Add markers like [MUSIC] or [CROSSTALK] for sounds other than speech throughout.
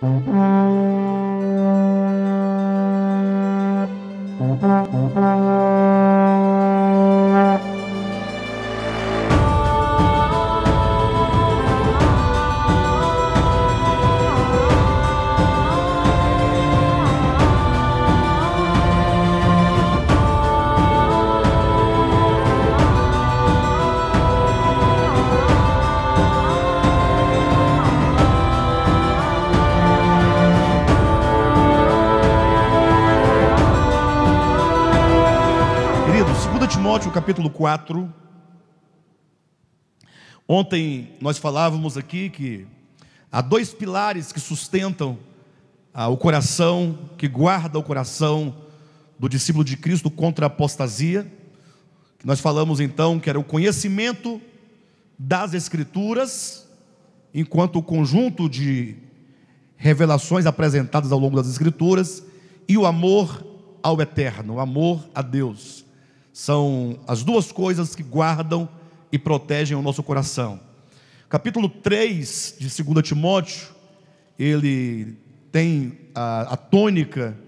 Thank you. Timóteo capítulo 4. Ontem nós falávamos aqui que há dois pilares que sustentam ah, o coração, que guarda o coração do discípulo de Cristo contra a apostasia. Nós falamos então que era o conhecimento das Escrituras, enquanto o conjunto de revelações apresentadas ao longo das Escrituras, e o amor ao eterno, o amor a Deus. São as duas coisas que guardam e protegem o nosso coração. Capítulo 3 de 2 Timóteo, ele tem a, a tônica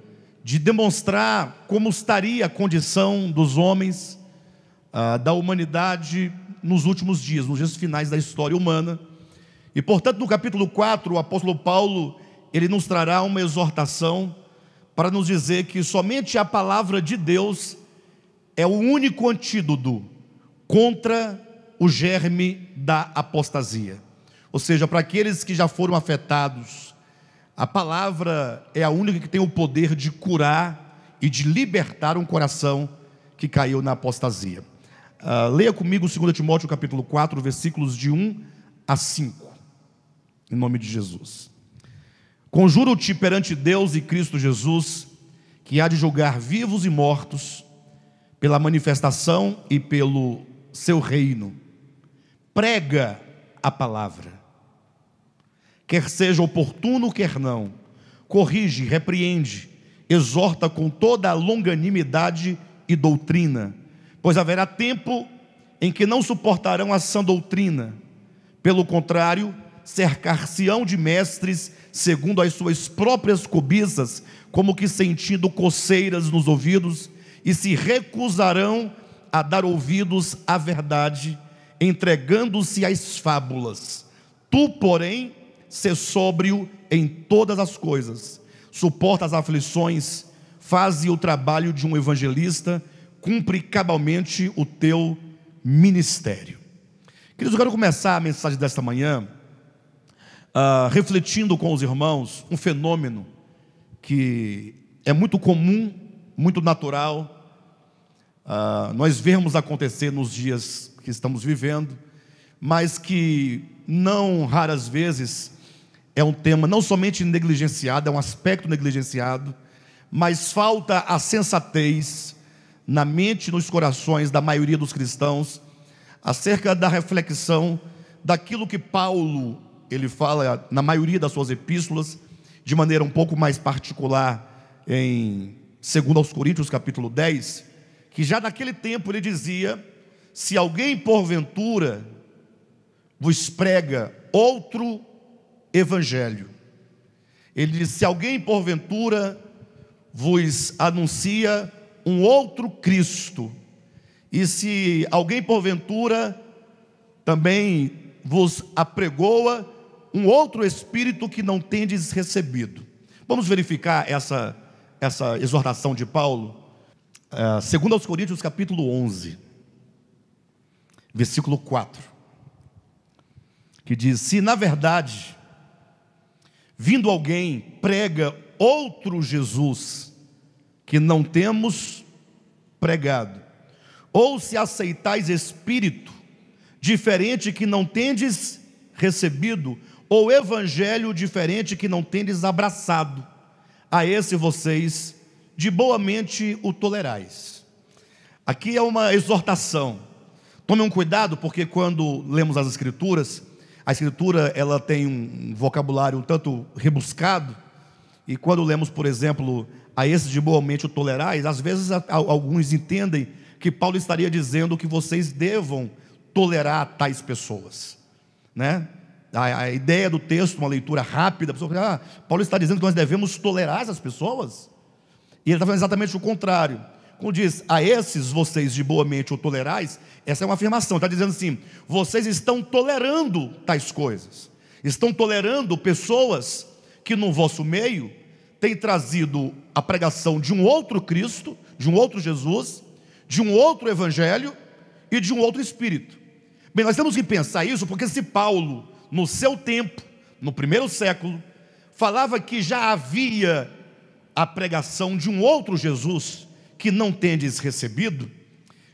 de demonstrar como estaria a condição dos homens, da humanidade nos últimos dias, nos dias finais da história humana. E portanto, no capítulo 4, o apóstolo Paulo, ele nos trará uma exortação para nos dizer que somente a palavra de Deus é o único antídoto contra o germe da apostasia. Ou seja, para aqueles que já foram afetados, a palavra é a única que tem o poder de curar e de libertar um coração que caiu na apostasia. Uh, leia comigo 2 Timóteo capítulo 4, versículos de 1 a 5. Em nome de Jesus. Conjuro-te perante Deus e Cristo Jesus, que há de julgar vivos e mortos pela manifestação e pelo seu reino. Prega a palavra, quer seja oportuno, quer não, corrige, repreende, exorta com toda a longanimidade e doutrina, pois haverá tempo em que não suportarão a sã doutrina, pelo contrário, cercar-se-ão de mestres segundo as suas próprias cobiças, como que sentindo coceiras nos ouvidos e se recusarão a dar ouvidos à verdade, entregando-se às fábulas. Tu, porém, se sóbrio em todas as coisas, suporta as aflições, faze o trabalho de um evangelista, cumpre cabalmente o teu ministério. Queridos, eu quero começar a mensagem desta manhã uh, refletindo com os irmãos um fenômeno que é muito comum, muito natural uh, nós vemos acontecer nos dias que estamos vivendo, mas que não raras vezes é um tema não somente negligenciado, é um aspecto negligenciado, mas falta a sensatez na mente e nos corações da maioria dos cristãos acerca da reflexão daquilo que Paulo ele fala na maioria das suas epístolas, de maneira um pouco mais particular em 2 aos Coríntios capítulo 10, que já naquele tempo ele dizia: se alguém porventura vos prega outro evangelho, ele disse: se alguém porventura vos anuncia um outro Cristo, e se alguém porventura também vos apregoa um outro espírito que não tendes recebido. Vamos verificar essa essa exortação de Paulo Uh, é, segundo aos Coríntios, capítulo 11, versículo 4, que diz: Se na verdade, vindo alguém prega outro Jesus que não temos pregado, ou se aceitais espírito diferente que não tendes recebido, ou evangelho diferente que não tendes abraçado, a esse vocês de boa mente o tolerais. Aqui é uma exortação. Tome um cuidado, porque quando lemos as Escrituras, a Escritura ela tem um vocabulário um tanto rebuscado, e quando lemos, por exemplo, a esses de boa mente o tolerais, às vezes alguns entendem que Paulo estaria dizendo que vocês devam tolerar tais pessoas, né? A, a ideia do texto, uma leitura rápida, a pessoa fala, ah, Paulo está dizendo que nós devemos tolerar essas pessoas? E ele está fazendo exatamente o contrário. Quando diz, a esses vocês de boa mente o tolerais, essa é uma afirmação, está dizendo assim: vocês estão tolerando tais coisas, estão tolerando pessoas que no vosso meio têm trazido a pregação de um outro Cristo, de um outro Jesus, de um outro Evangelho e de um outro Espírito. Bem, nós temos que pensar isso porque se Paulo, no seu tempo, no primeiro século, falava que já havia a pregação de um outro Jesus que não tendes recebido,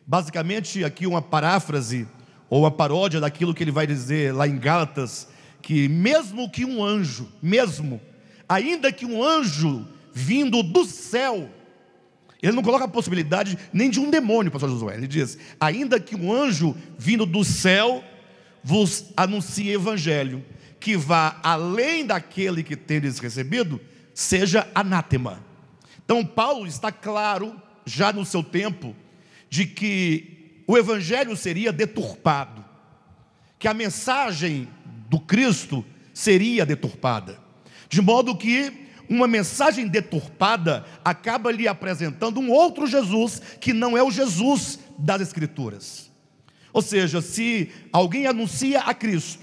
basicamente aqui uma paráfrase ou uma paródia daquilo que ele vai dizer lá em Gálatas, que mesmo que um anjo, mesmo, ainda que um anjo vindo do céu, ele não coloca a possibilidade nem de um demônio, pastor Josué. Ele diz: ainda que um anjo vindo do céu vos anuncie evangelho, que vá além daquele que tendes recebido, seja anátema. Então, Paulo está claro, já no seu tempo, de que o evangelho seria deturpado, que a mensagem do Cristo seria deturpada, de modo que uma mensagem deturpada acaba lhe apresentando um outro Jesus que não é o Jesus das Escrituras. Ou seja, se alguém anuncia a Cristo,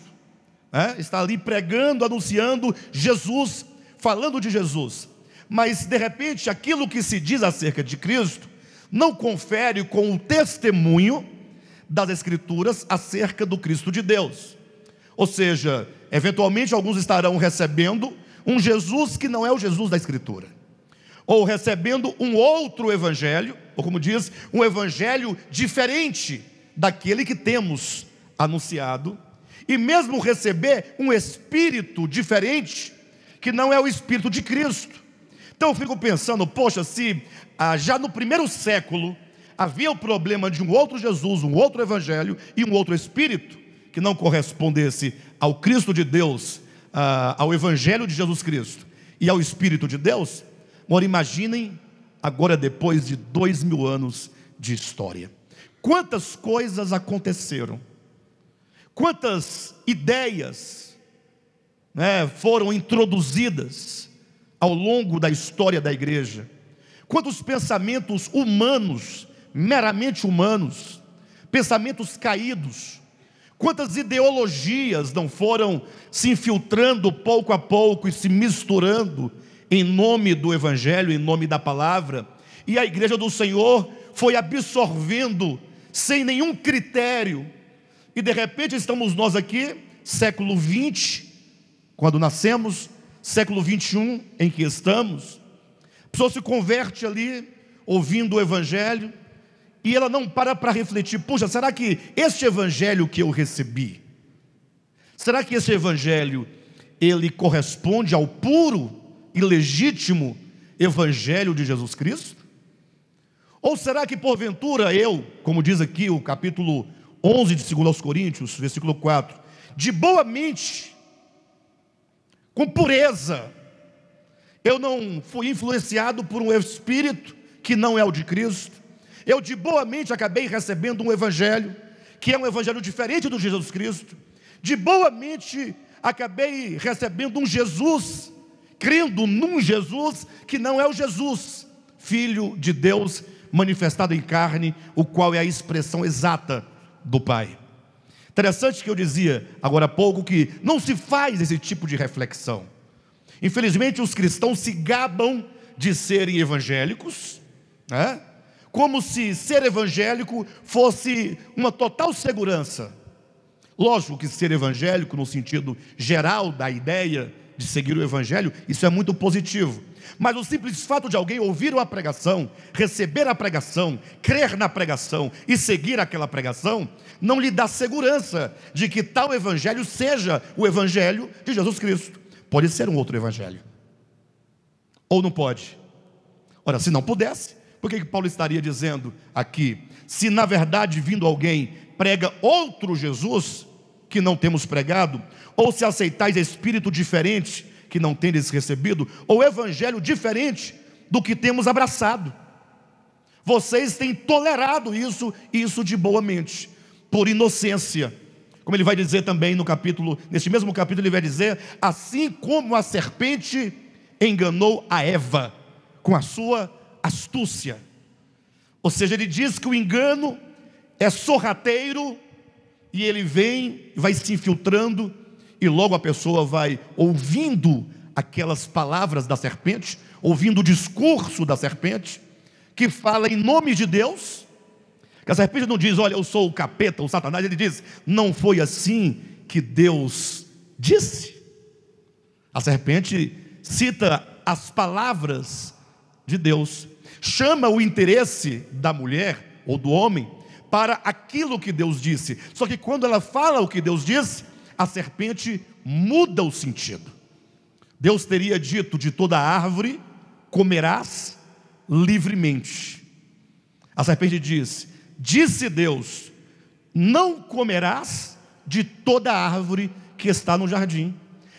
né, está ali pregando, anunciando Jesus falando de Jesus, mas de repente aquilo que se diz acerca de Cristo não confere com o testemunho das Escrituras acerca do Cristo de Deus. Ou seja, eventualmente alguns estarão recebendo um Jesus que não é o Jesus da Escritura, ou recebendo um outro evangelho, ou como diz, um evangelho diferente daquele que temos anunciado, e mesmo receber um espírito diferente que não é o Espírito de Cristo. Então eu fico pensando, poxa, se ah, já no primeiro século havia o problema de um outro Jesus, um outro Evangelho e um outro Espírito que não correspondesse ao Cristo de Deus, ah, ao Evangelho de Jesus Cristo e ao Espírito de Deus, agora imaginem, agora depois de dois mil anos de história, quantas coisas aconteceram, quantas ideias, né, foram introduzidas ao longo da história da igreja. Quando os pensamentos humanos, meramente humanos, pensamentos caídos, quantas ideologias não foram se infiltrando pouco a pouco e se misturando em nome do Evangelho, em nome da palavra, e a igreja do Senhor foi absorvendo sem nenhum critério, e de repente estamos nós aqui, século 20, quando nascemos, século 21 em que estamos, a pessoa se converte ali, ouvindo o Evangelho, e ela não para para refletir: puxa, será que este Evangelho que eu recebi, será que esse Evangelho ele corresponde ao puro e legítimo Evangelho de Jesus Cristo? Ou será que porventura eu, como diz aqui o capítulo 11 de 2 aos Coríntios, versículo 4, de boa mente com pureza. Eu não fui influenciado por um espírito que não é o de Cristo. Eu de boa mente acabei recebendo um evangelho que é um evangelho diferente do Jesus Cristo. De boa mente acabei recebendo um Jesus, crendo num Jesus que não é o Jesus, filho de Deus manifestado em carne, o qual é a expressão exata do Pai. Interessante que eu dizia agora há pouco que não se faz esse tipo de reflexão. Infelizmente, os cristãos se gabam de serem evangélicos, né? como se ser evangélico fosse uma total segurança. Lógico que ser evangélico, no sentido geral da ideia, de seguir o Evangelho, isso é muito positivo. Mas o simples fato de alguém ouvir uma pregação, receber a pregação, crer na pregação e seguir aquela pregação, não lhe dá segurança de que tal Evangelho seja o Evangelho de Jesus Cristo. Pode ser um outro Evangelho. Ou não pode? Ora, se não pudesse, por que, que Paulo estaria dizendo aqui? Se na verdade vindo alguém prega outro Jesus, que não temos pregado? Ou se aceitais espírito diferente que não tendes recebido? Ou evangelho diferente do que temos abraçado? Vocês têm tolerado isso, e isso de boa mente, por inocência. Como ele vai dizer também no capítulo, neste mesmo capítulo, ele vai dizer: assim como a serpente enganou a Eva com a sua astúcia. Ou seja, ele diz que o engano é sorrateiro e ele vem, vai se infiltrando, e logo a pessoa vai ouvindo aquelas palavras da serpente, ouvindo o discurso da serpente, que fala em nome de Deus. Que a serpente não diz, olha, eu sou o capeta, o Satanás, ele diz, não foi assim que Deus disse. A serpente cita as palavras de Deus, chama o interesse da mulher ou do homem para aquilo que Deus disse. Só que quando ela fala o que Deus disse, a serpente muda o sentido. Deus teria dito: de toda árvore comerás livremente. A serpente disse: Disse Deus: Não comerás de toda árvore que está no jardim.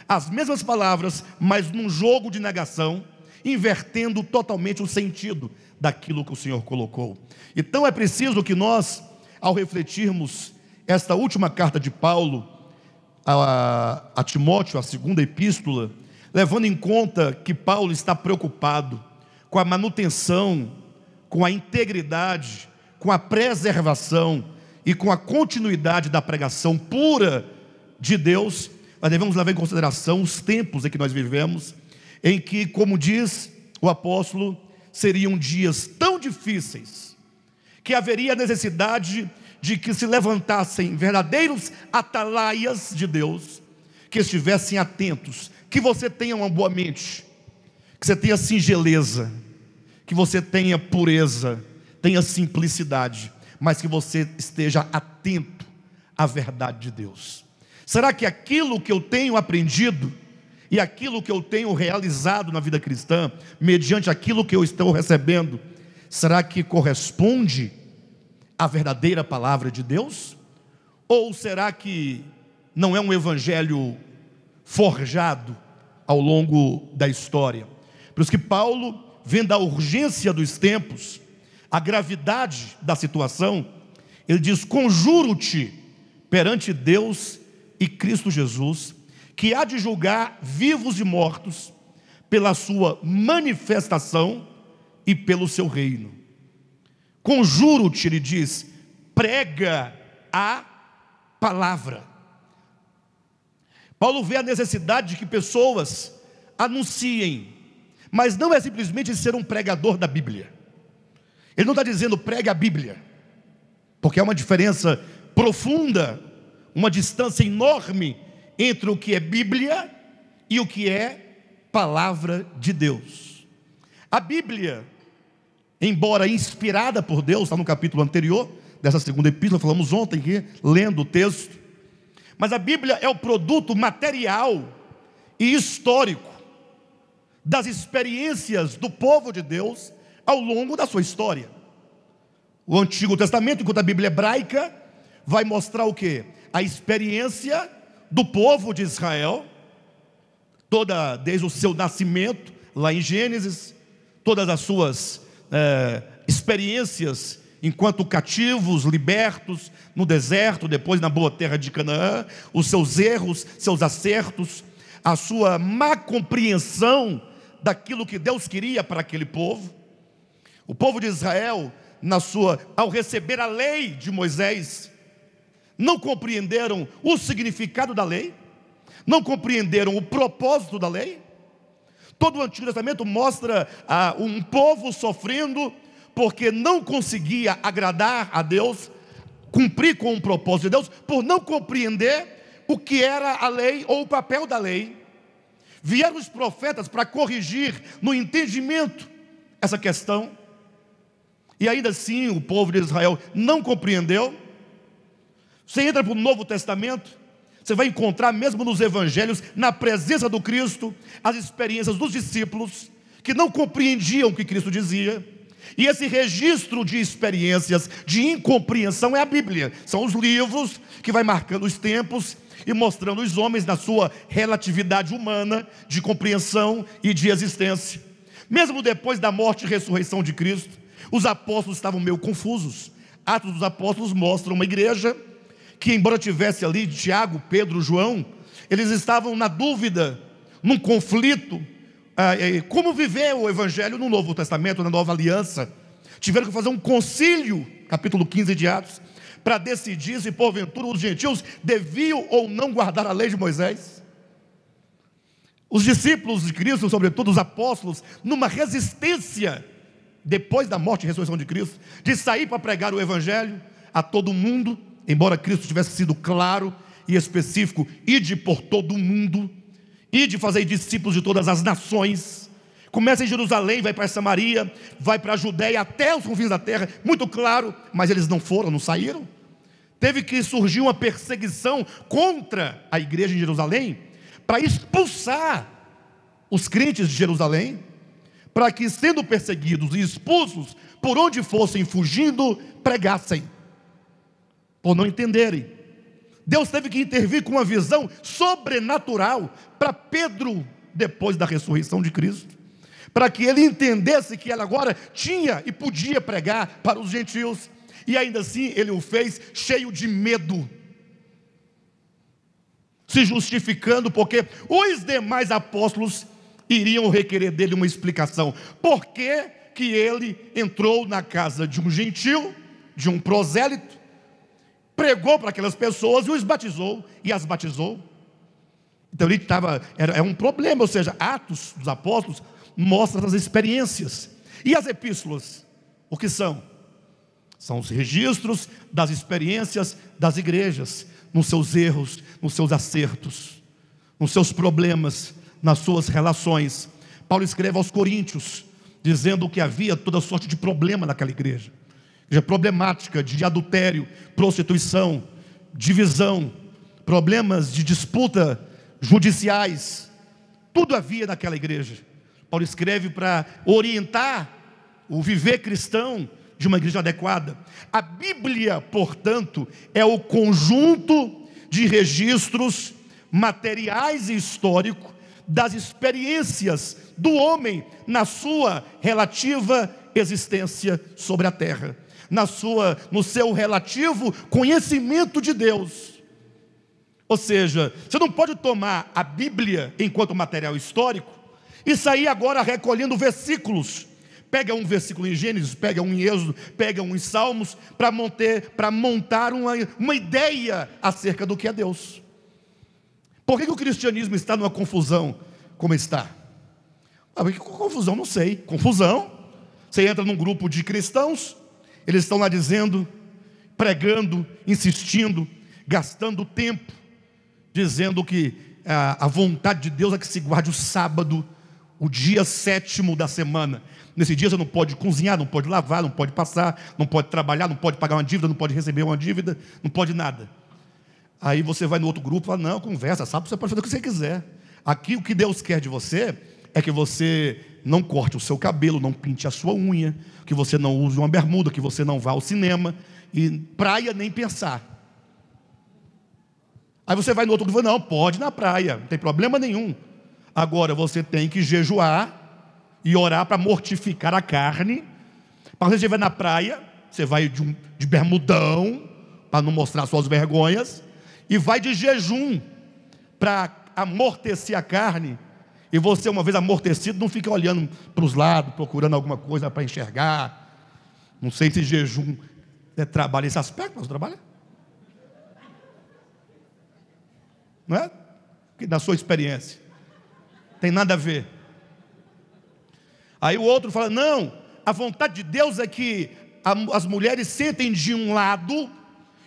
As mesmas palavras, mas num jogo de negação, invertendo totalmente o sentido daquilo que o Senhor colocou. Então é preciso que nós, ao refletirmos esta última carta de Paulo a, a Timóteo, a segunda epístola, levando em conta que Paulo está preocupado com a manutenção, com a integridade, com a preservação e com a continuidade da pregação pura de Deus, nós devemos levar em consideração os tempos em que nós vivemos em que, como diz o apóstolo, seriam dias tão difíceis que haveria necessidade de que se levantassem verdadeiros atalaias de Deus, que estivessem atentos, que você tenha uma boa mente, que você tenha singeleza, que você tenha pureza, tenha simplicidade, mas que você esteja atento à verdade de Deus. Será que aquilo que eu tenho aprendido e aquilo que eu tenho realizado na vida cristã, mediante aquilo que eu estou recebendo, será que corresponde à verdadeira palavra de Deus? Ou será que não é um evangelho forjado ao longo da história? Por isso que Paulo, vendo a urgência dos tempos, a gravidade da situação, ele diz: Conjuro-te perante Deus e Cristo Jesus que há de julgar vivos e mortos pela sua manifestação e pelo seu reino. Conjuro-te, ele diz, prega a palavra. Paulo vê a necessidade de que pessoas anunciem, mas não é simplesmente ser um pregador da Bíblia. Ele não está dizendo prega a Bíblia, porque há uma diferença profunda, uma distância enorme entre o que é Bíblia e o que é palavra de Deus. A Bíblia, embora inspirada por Deus, está no capítulo anterior dessa segunda epístola, falamos ontem aqui, lendo o texto, mas a Bíblia é o produto material e histórico das experiências do povo de Deus ao longo da sua história. O Antigo Testamento, enquanto a Bíblia é hebraica, vai mostrar o que? A experiência do povo de Israel, toda desde o seu nascimento, lá em Gênesis, todas as suas é, experiências enquanto cativos, libertos no deserto, depois na boa terra de Canaã, os seus erros, seus acertos, a sua má compreensão daquilo que Deus queria para aquele povo. O povo de Israel, na sua, ao receber a lei de Moisés, não compreenderam o significado da lei, não compreenderam o propósito da lei. Todo o Antigo Testamento mostra ah, um povo sofrendo porque não conseguia agradar a Deus, cumprir com o propósito de Deus, por não compreender o que era a lei ou o papel da lei. Vieram os profetas para corrigir no entendimento essa questão, e ainda assim o povo de Israel não compreendeu você entra para o Novo Testamento, você vai encontrar, mesmo nos evangelhos, na presença do Cristo, as experiências dos discípulos que não compreendiam o que Cristo dizia. E esse registro de experiências de incompreensão é a Bíblia. São os livros que vai marcando os tempos e mostrando os homens na sua relatividade humana de compreensão e de existência. Mesmo depois da morte e ressurreição de Cristo, os apóstolos estavam meio confusos. Atos dos Apóstolos mostra uma igreja que, embora tivesse ali Tiago, Pedro, João, eles estavam na dúvida, num conflito, ah, como viver o Evangelho no Novo Testamento, na Nova Aliança. Tiveram que fazer um concílio, capítulo 15 de Atos, para decidir se porventura os gentios deviam ou não guardar a lei de Moisés. Os discípulos de Cristo, sobretudo os apóstolos, numa resistência, depois da morte e ressurreição de Cristo, de sair para pregar o Evangelho a todo mundo, embora Cristo tivesse sido claro e específico, ide por todo o mundo, ide fazer discípulos de todas as nações. Começa em Jerusalém, vai para Samaria, vai para a Judéia, até os confins da terra, muito claro, mas eles não foram, não saíram. Teve que surgir uma perseguição contra a igreja em Jerusalém, para expulsar os crentes de Jerusalém, para que, sendo perseguidos e expulsos, por onde fossem fugindo, pregassem por não entenderem. Deus teve que intervir com uma visão sobrenatural para Pedro, depois da ressurreição de Cristo, para que ele entendesse que ele agora tinha e podia pregar para os gentios, e ainda assim ele o fez cheio de medo, se justificando, porque os demais apóstolos iriam requerer dele uma explicação. Por que, que ele entrou na casa de um gentil, de um prosélito, pregou para aquelas pessoas e os batizou e as batizou. Então ele estava, era, é um problema, ou seja, Atos dos Apóstolos mostra as experiências. E as epístolas, o que são? São os registros das experiências das igrejas, nos seus erros, nos seus acertos, nos seus problemas, nas suas relações. Paulo escreve aos Coríntios, dizendo que havia toda sorte de problema naquela igreja seja, problemática de adultério, prostituição, divisão, problemas de disputa judiciais. Tudo havia naquela igreja. Paulo escreve para orientar o viver cristão de uma igreja adequada. A Bíblia, portanto, é o conjunto de registros materiais e histórico das experiências do homem na sua relativa existência sobre a terra, na sua, no seu relativo conhecimento de Deus. Ou seja, você não pode tomar a Bíblia enquanto material histórico e sair agora recolhendo versículos. Pega um versículo em Gênesis, pega um em Êxodo, pega um em Salmos, para montar, uma, uma ideia acerca do que é Deus. Por que, que o cristianismo está numa confusão como está? Ah, que confusão, não sei. Confusão. Você entra num grupo de cristãos, eles estão lá dizendo, pregando, insistindo, gastando tempo, dizendo que a, ah, a vontade de Deus é que se guarde o sábado, o dia sétimo da semana. Nesse dia você não pode cozinhar, não pode lavar, não pode passar, não pode trabalhar, não pode pagar uma dívida, não pode receber uma dívida, não pode nada. Aí você vai no outro grupo e fala: não, conversa, sábado você pode fazer o que você quiser. Aqui o que Deus quer de você é que você não corte o seu cabelo, não pinte a sua unha, que você não use uma bermuda, que você não vá ao cinema e praia nem pensar. Aí você vai no outro grupo e fala: não, pode ir na praia, não tem problema nenhum. Agora você tem que jejuar e orar para mortificar a carne. Para você estiver na praia, você vai de, um, de bermudão, para não mostrar suas vergonhas, e vai de jejum para amortecer a carne e você, uma vez amortecido, não fica olhando para os lados, procurando alguma coisa para enxergar. Não sei se jejum é, trabalha esse aspecto, mas trabalha. Não é? Da sua experiência. Tem nada a ver. Aí o outro fala: não, a vontade de Deus é que as mulheres sentem de um lado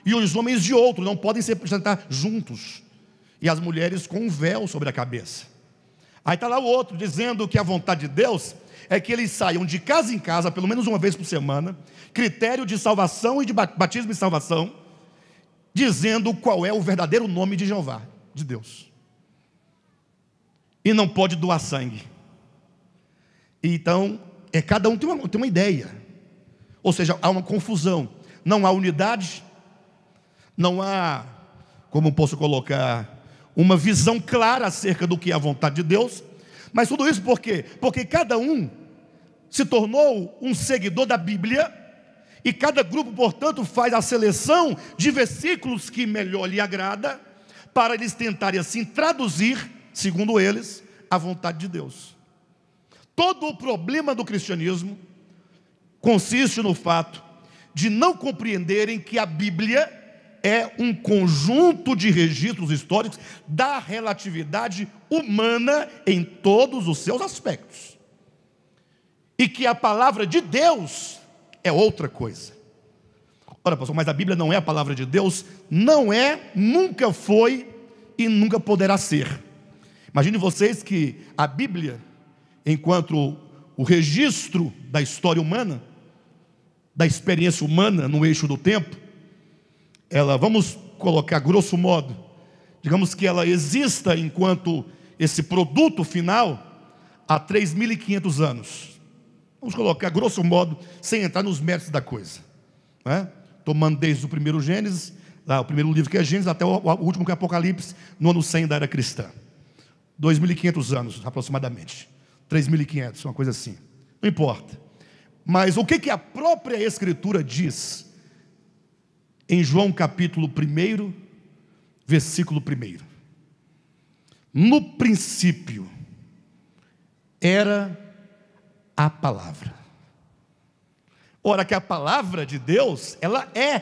e os homens de outro, não podem se apresentar juntos. E as mulheres com um véu sobre a cabeça. Aí está lá o outro dizendo que a vontade de Deus é que eles saiam de casa em casa, pelo menos uma vez por semana, critério de salvação e de batismo e salvação, dizendo qual é o verdadeiro nome de Jeová, de Deus. E não pode doar sangue. Então, é cada um tem uma, tem uma ideia. Ou seja, há uma confusão. Não há unidade, não há, como posso colocar, uma visão clara acerca do que é a vontade de Deus. Mas tudo isso por quê? Porque cada um se tornou um seguidor da Bíblia e cada grupo, portanto, faz a seleção de versículos que melhor lhe agrada para eles tentarem assim traduzir, segundo eles, a vontade de Deus. Todo o problema do cristianismo consiste no fato de não compreenderem que a Bíblia é um conjunto de registros históricos da relatividade humana em todos os seus aspectos. E que a palavra de Deus é outra coisa. Ora, pastor, mas a Bíblia não é a palavra de Deus? Não é, nunca foi e nunca poderá ser. Imagine vocês que a Bíblia, enquanto o registro da história humana, da experiência humana no eixo do tempo, ela, vamos colocar grosso modo, digamos que ela exista enquanto esse produto final há 3.500 anos. Vamos colocar grosso modo, sem entrar nos méritos da coisa. Né? Tomando desde o primeiro Gênesis, lá, o primeiro livro que é Gênesis, até o, o último que é Apocalipse, no ano 100 da era cristã. 2.500 anos, aproximadamente. 3.500, uma coisa assim. Não importa. Mas o que, que a própria Escritura diz em João capítulo 1, versículo 1. No princípio era a palavra. Ora que a palavra de Deus, ela é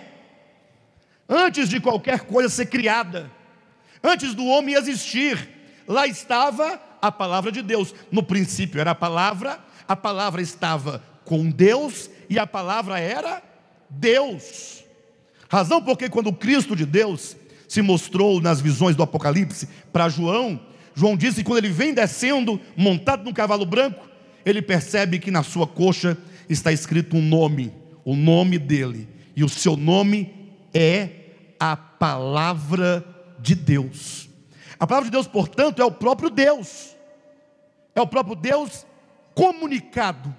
antes de qualquer coisa ser criada, antes do homem existir, lá estava a palavra de Deus. No princípio era a palavra, a palavra estava com Deus e a palavra era Deus. Razão porque, quando o Cristo de Deus se mostrou nas visões do Apocalipse para João, João disse que quando ele vem descendo, montado num cavalo branco, ele percebe que na sua coxa está escrito um nome, o nome dele, e o seu nome é a palavra de Deus. A palavra de Deus, portanto, é o próprio Deus, é o próprio Deus comunicado.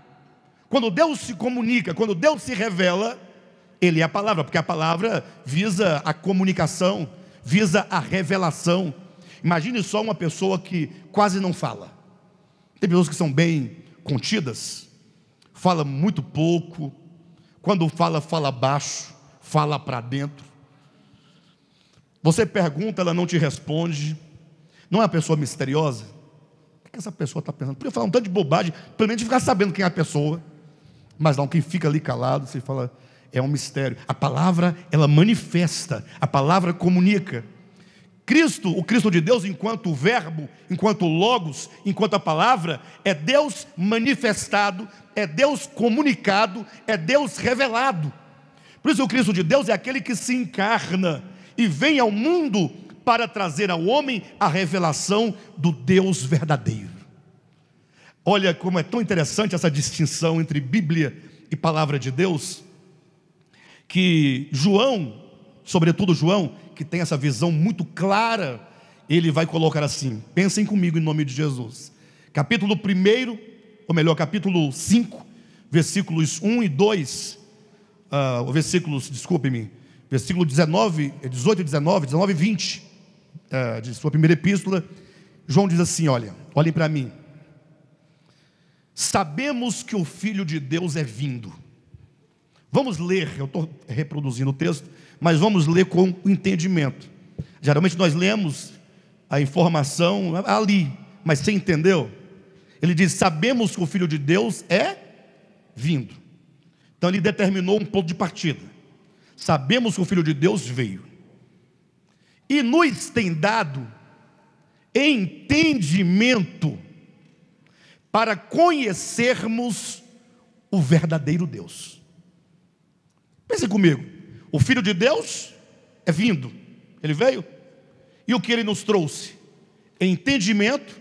Quando Deus se comunica, quando Deus se revela, ele é a palavra, porque a palavra visa a comunicação, visa a revelação. Imagine só uma pessoa que quase não fala. Tem pessoas que são bem contidas, fala muito pouco, quando fala, fala baixo, fala para dentro. Você pergunta, ela não te responde. Não é uma pessoa misteriosa? O que essa pessoa está pensando? Podia falar um tanto de bobagem, pelo menos ficar sabendo quem é a pessoa. Mas não, quem fica ali calado, você fala, é um mistério. A palavra, ela manifesta, a palavra comunica. Cristo, o Cristo de Deus, enquanto Verbo, enquanto Logos, enquanto a palavra, é Deus manifestado, é Deus comunicado, é Deus revelado. Por isso, o Cristo de Deus é aquele que se encarna e vem ao mundo para trazer ao homem a revelação do Deus verdadeiro. Olha como é tão interessante essa distinção entre Bíblia e palavra de Deus que João, sobretudo João, que tem essa visão muito clara, ele vai colocar assim: pensem comigo em nome de Jesus. Capítulo 1, ou melhor, capítulo 5, versículos 1 e 2, uh, ah, versículos, desculpe-me, versículo 19, 18 eh, e 19, 19 e 20, uh, eh, de sua primeira epístola, João diz assim: olha, olhem para mim. Sabemos que o Filho de Deus é vindo Vamos ler, eu estou reproduzindo o texto, mas vamos ler com entendimento. Geralmente nós lemos a informação ali, mas você entendeu? Ele diz: Sabemos que o Filho de Deus é vindo. Então ele determinou um ponto de partida. Sabemos que o Filho de Deus veio. E nos tem dado entendimento para conhecermos o verdadeiro Deus. Pense comigo. O Filho de Deus é vindo. Ele veio. E o que ele nos trouxe? Entendimento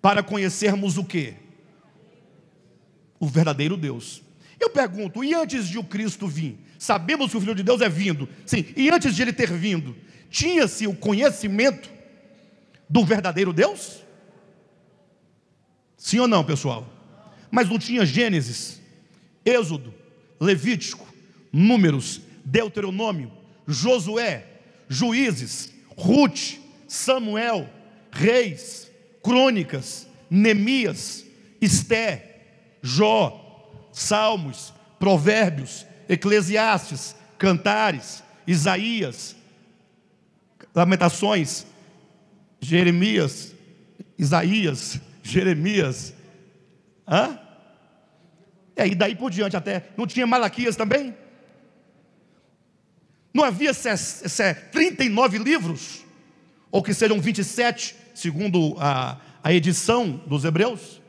para conhecermos o que? O verdadeiro Deus. Eu pergunto, e antes de o Cristo vir? Sabemos que o Filho de Deus é vindo. Sim, e antes de ele ter vindo, tinha-se o conhecimento do verdadeiro Deus? Sim ou não, pessoal? Mas não tinha Gênesis, Êxodo, Levítico, Números, Deuteronômio, Josué, Juízes, Ruth, Samuel, Reis, Crônicas, Nemias, Esté, Jó, Salmos, Provérbios, Eclesiastes, Cantares, Isaías, Lamentações, Jeremias, Isaías, Jeremias, hã? E e daí por diante até. Não tinha Malaquias também? Não havia 39 livros? Ou que sejam 27, segundo a, a edição dos Hebreus?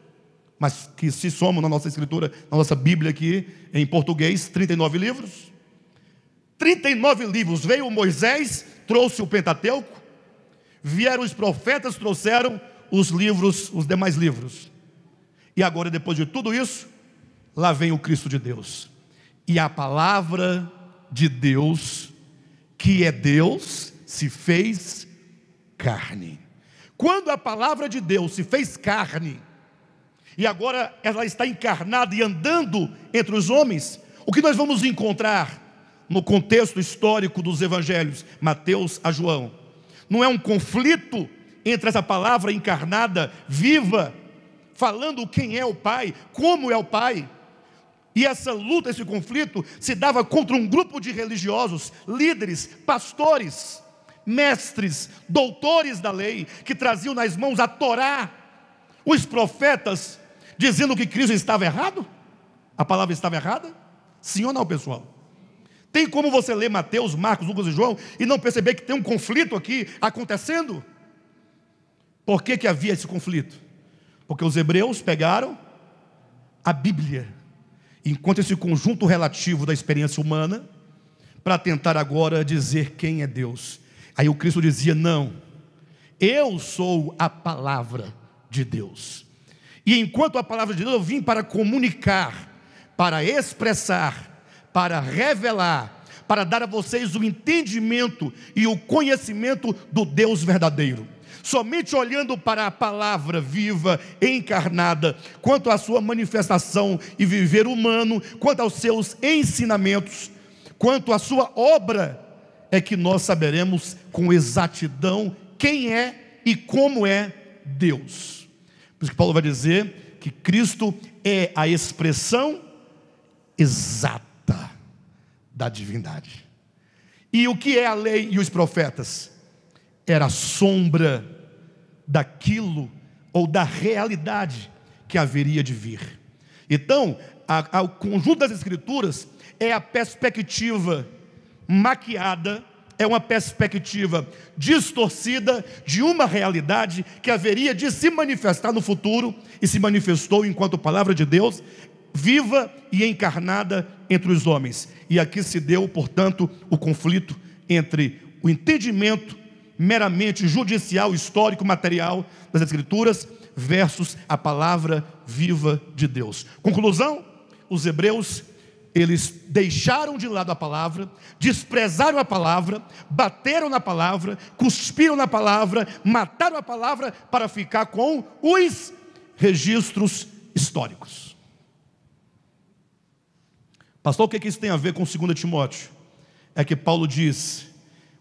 Mas que se somam na nossa escritura, na nossa Bíblia aqui, em português, 39 livros? 39 livros. Veio Moisés, trouxe o Pentateuco. Vieram os profetas, trouxeram os livros, os demais livros. E agora, depois de tudo isso, lá vem o Cristo de Deus. E a palavra de Deus, que é Deus, se fez carne. Quando a palavra de Deus se fez carne, e agora ela está encarnada e andando entre os homens, o que nós vamos encontrar no contexto histórico dos evangelhos, Mateus a João? Não é um conflito entre essa palavra encarnada, viva, falando quem é o Pai, como é o Pai, e essa luta, esse conflito, se dava contra um grupo de religiosos, líderes, pastores, mestres, doutores da lei, que traziam nas mãos a Torá, os profetas, dizendo que Cristo estava errado? A palavra estava errada? Sim ou não, pessoal? Tem como você ler Mateus, Marcos, Lucas e João e não perceber que tem um conflito aqui acontecendo? Por que, que havia esse conflito? Porque os hebreus pegaram a Bíblia enquanto esse conjunto relativo da experiência humana para tentar agora dizer quem é Deus. Aí o Cristo dizia: Não, eu sou a palavra de Deus. E enquanto a palavra de Deus, eu vim para comunicar, para expressar, para revelar, para dar a vocês o entendimento e o conhecimento do Deus verdadeiro somente olhando para a palavra viva, encarnada, quanto à sua manifestação e viver humano, quanto aos seus ensinamentos, quanto à sua obra, é que nós saberemos com exatidão quem é e como é Deus. Por isso que Paulo vai dizer que Cristo é a expressão exata da divindade. E o que é a lei e os profetas? Era a sombra daquilo ou da realidade que haveria de vir. Então, a, a, o conjunto das Escrituras é a perspectiva maquiada, é uma perspectiva distorcida de uma realidade que haveria de se manifestar no futuro e se manifestou enquanto palavra de Deus viva e encarnada entre os homens. E aqui se deu, portanto, o conflito entre o entendimento meramente judicial, histórico, material das Escrituras, versus a palavra viva de Deus. Conclusão: os hebreus eles deixaram de lado a palavra, desprezaram a palavra, bateram na palavra, cuspiram na palavra, mataram a palavra para ficar com os registros históricos. Pastor, o que, isso tem a ver com 2 Timóteo? É que Paulo diz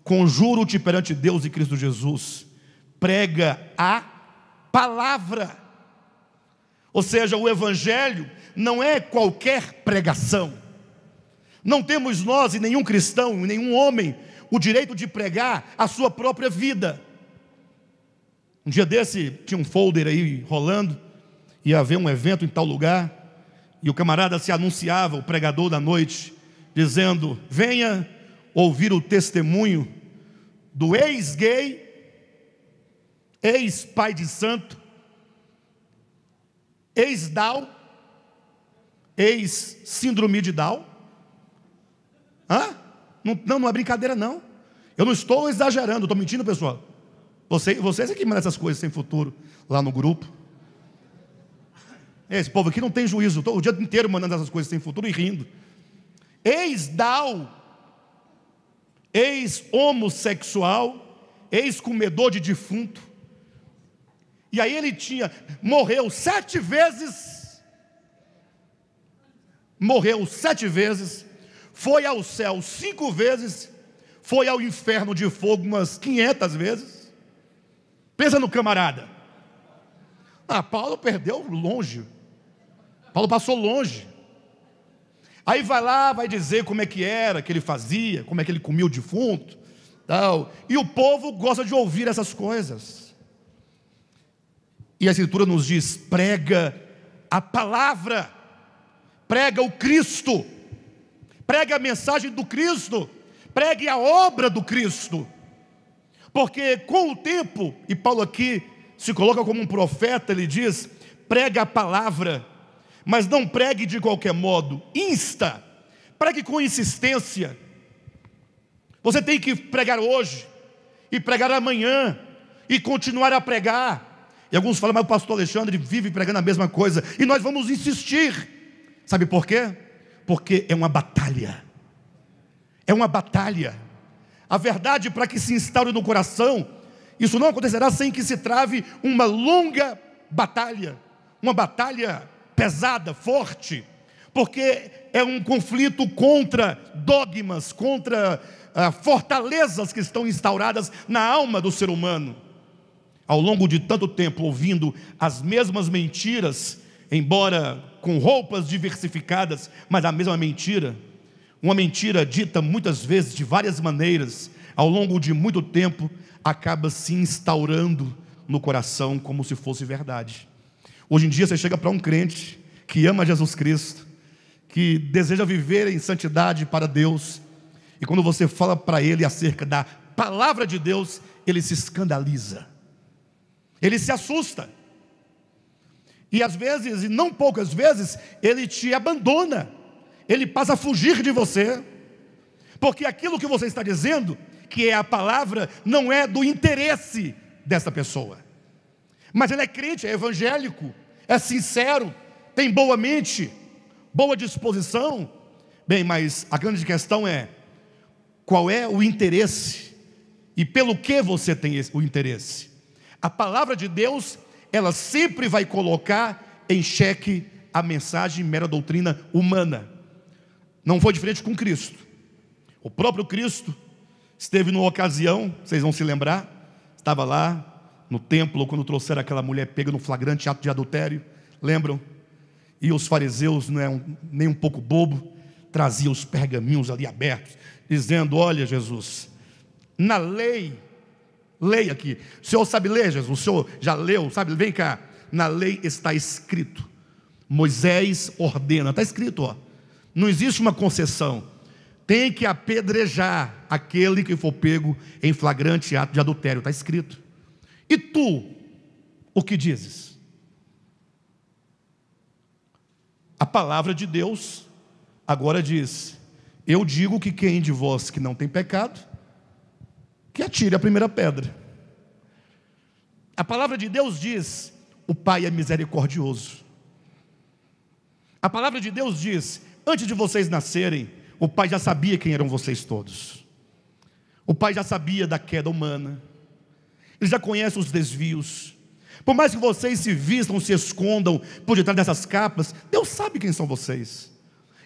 Conjuro-te perante Deus e Cristo Jesus, prega a palavra. Ou seja, o Evangelho não é qualquer pregação. Não temos nós e nenhum cristão, e nenhum homem, o direito de pregar a sua própria vida. Um dia desse, tinha um folder aí rolando, ia haver um evento em tal lugar, e o camarada se anunciava, o pregador da noite, dizendo: Venha ouvir o testemunho do ex-gay, ex-pai de santo, ex-Down, ex-síndrome de Down. Hã? Não, não, não é brincadeira, não. Eu não estou exagerando, estou mentindo, pessoal. Você, vocês é que mandam essas coisas sem futuro lá no grupo. Esse povo aqui não tem juízo, estou o dia inteiro mandando essas coisas sem futuro e rindo. Ex-Down ex-homossexual, ex-comedor de defunto. E aí ele tinha, morreu sete vezes, morreu sete vezes, foi ao céu cinco vezes, foi ao inferno de fogo umas 500 vezes. Pensa no camarada. Ah, Paulo perdeu longe. Paulo passou longe. Aí vai lá, vai dizer como é que era, que ele fazia, como é que ele comia o defunto, tal. E o povo gosta de ouvir essas coisas. E a escritura nos diz: prega a palavra, prega o Cristo, prega a mensagem do Cristo, pregue a obra do Cristo. Porque com o tempo, e Paulo aqui se coloca como um profeta, ele diz: prega a palavra mas não pregue de qualquer modo, insta, pregue com insistência. Você tem que pregar hoje, e pregar amanhã, e continuar a pregar. E alguns falam, mas o pastor Alexandre vive pregando a mesma coisa, e nós vamos insistir. Sabe por quê? Porque é uma batalha. É uma batalha. A verdade, para que se instaure no coração, isso não acontecerá sem que se trave uma longa batalha. Uma batalha pesada, forte, porque é um conflito contra dogmas, contra ah, fortalezas que estão instauradas na alma do ser humano. Ao longo de tanto tempo ouvindo as mesmas mentiras, embora com roupas diversificadas, mas a mesma mentira, uma mentira dita muitas vezes de várias maneiras, ao longo de muito tempo, acaba se instaurando no coração como se fosse verdade. Hoje em dia você chega para um crente que ama Jesus Cristo, que deseja viver em santidade para Deus, e quando você fala para ele acerca da palavra de Deus, ele se escandaliza, ele se assusta, e às vezes, e não poucas vezes, ele te abandona, ele passa a fugir de você, porque aquilo que você está dizendo, que é a palavra, não é do interesse dessa pessoa. Mas ele é crente, é evangélico, é sincero, tem boa mente, boa disposição. Bem, mas a grande questão é: qual é o interesse e pelo que você tem o interesse? A palavra de Deus, ela sempre vai colocar em xeque a mensagem mera doutrina humana. Não foi diferente com Cristo. O próprio Cristo esteve numa ocasião, vocês vão se lembrar, estava lá no templo quando trouxeram aquela mulher pega no flagrante ato de adultério, lembram? E os fariseus, não é um, nem um pouco bobo, traziam os pergaminhos ali abertos, dizendo: Olha, Jesus, na lei, leia aqui. O senhor sabe ler, Jesus? O senhor já leu, sabe? Vem cá. Na lei está escrito. Moisés ordena, está escrito, ó. Não existe uma concessão. Tem que apedrejar aquele que for pego em flagrante ato de adultério, está escrito. E tu, o que dizes? A palavra de Deus agora diz: Eu digo que quem de vós que não tem pecado, que atire a primeira pedra. A palavra de Deus diz: O Pai é misericordioso. A palavra de Deus diz: Antes de vocês nascerem, o Pai já sabia quem eram vocês todos. O Pai já sabia da queda humana. Ele já conhece os desvios. Por mais que vocês se vistam, se escondam por detrás dessas capas, Deus sabe quem são vocês.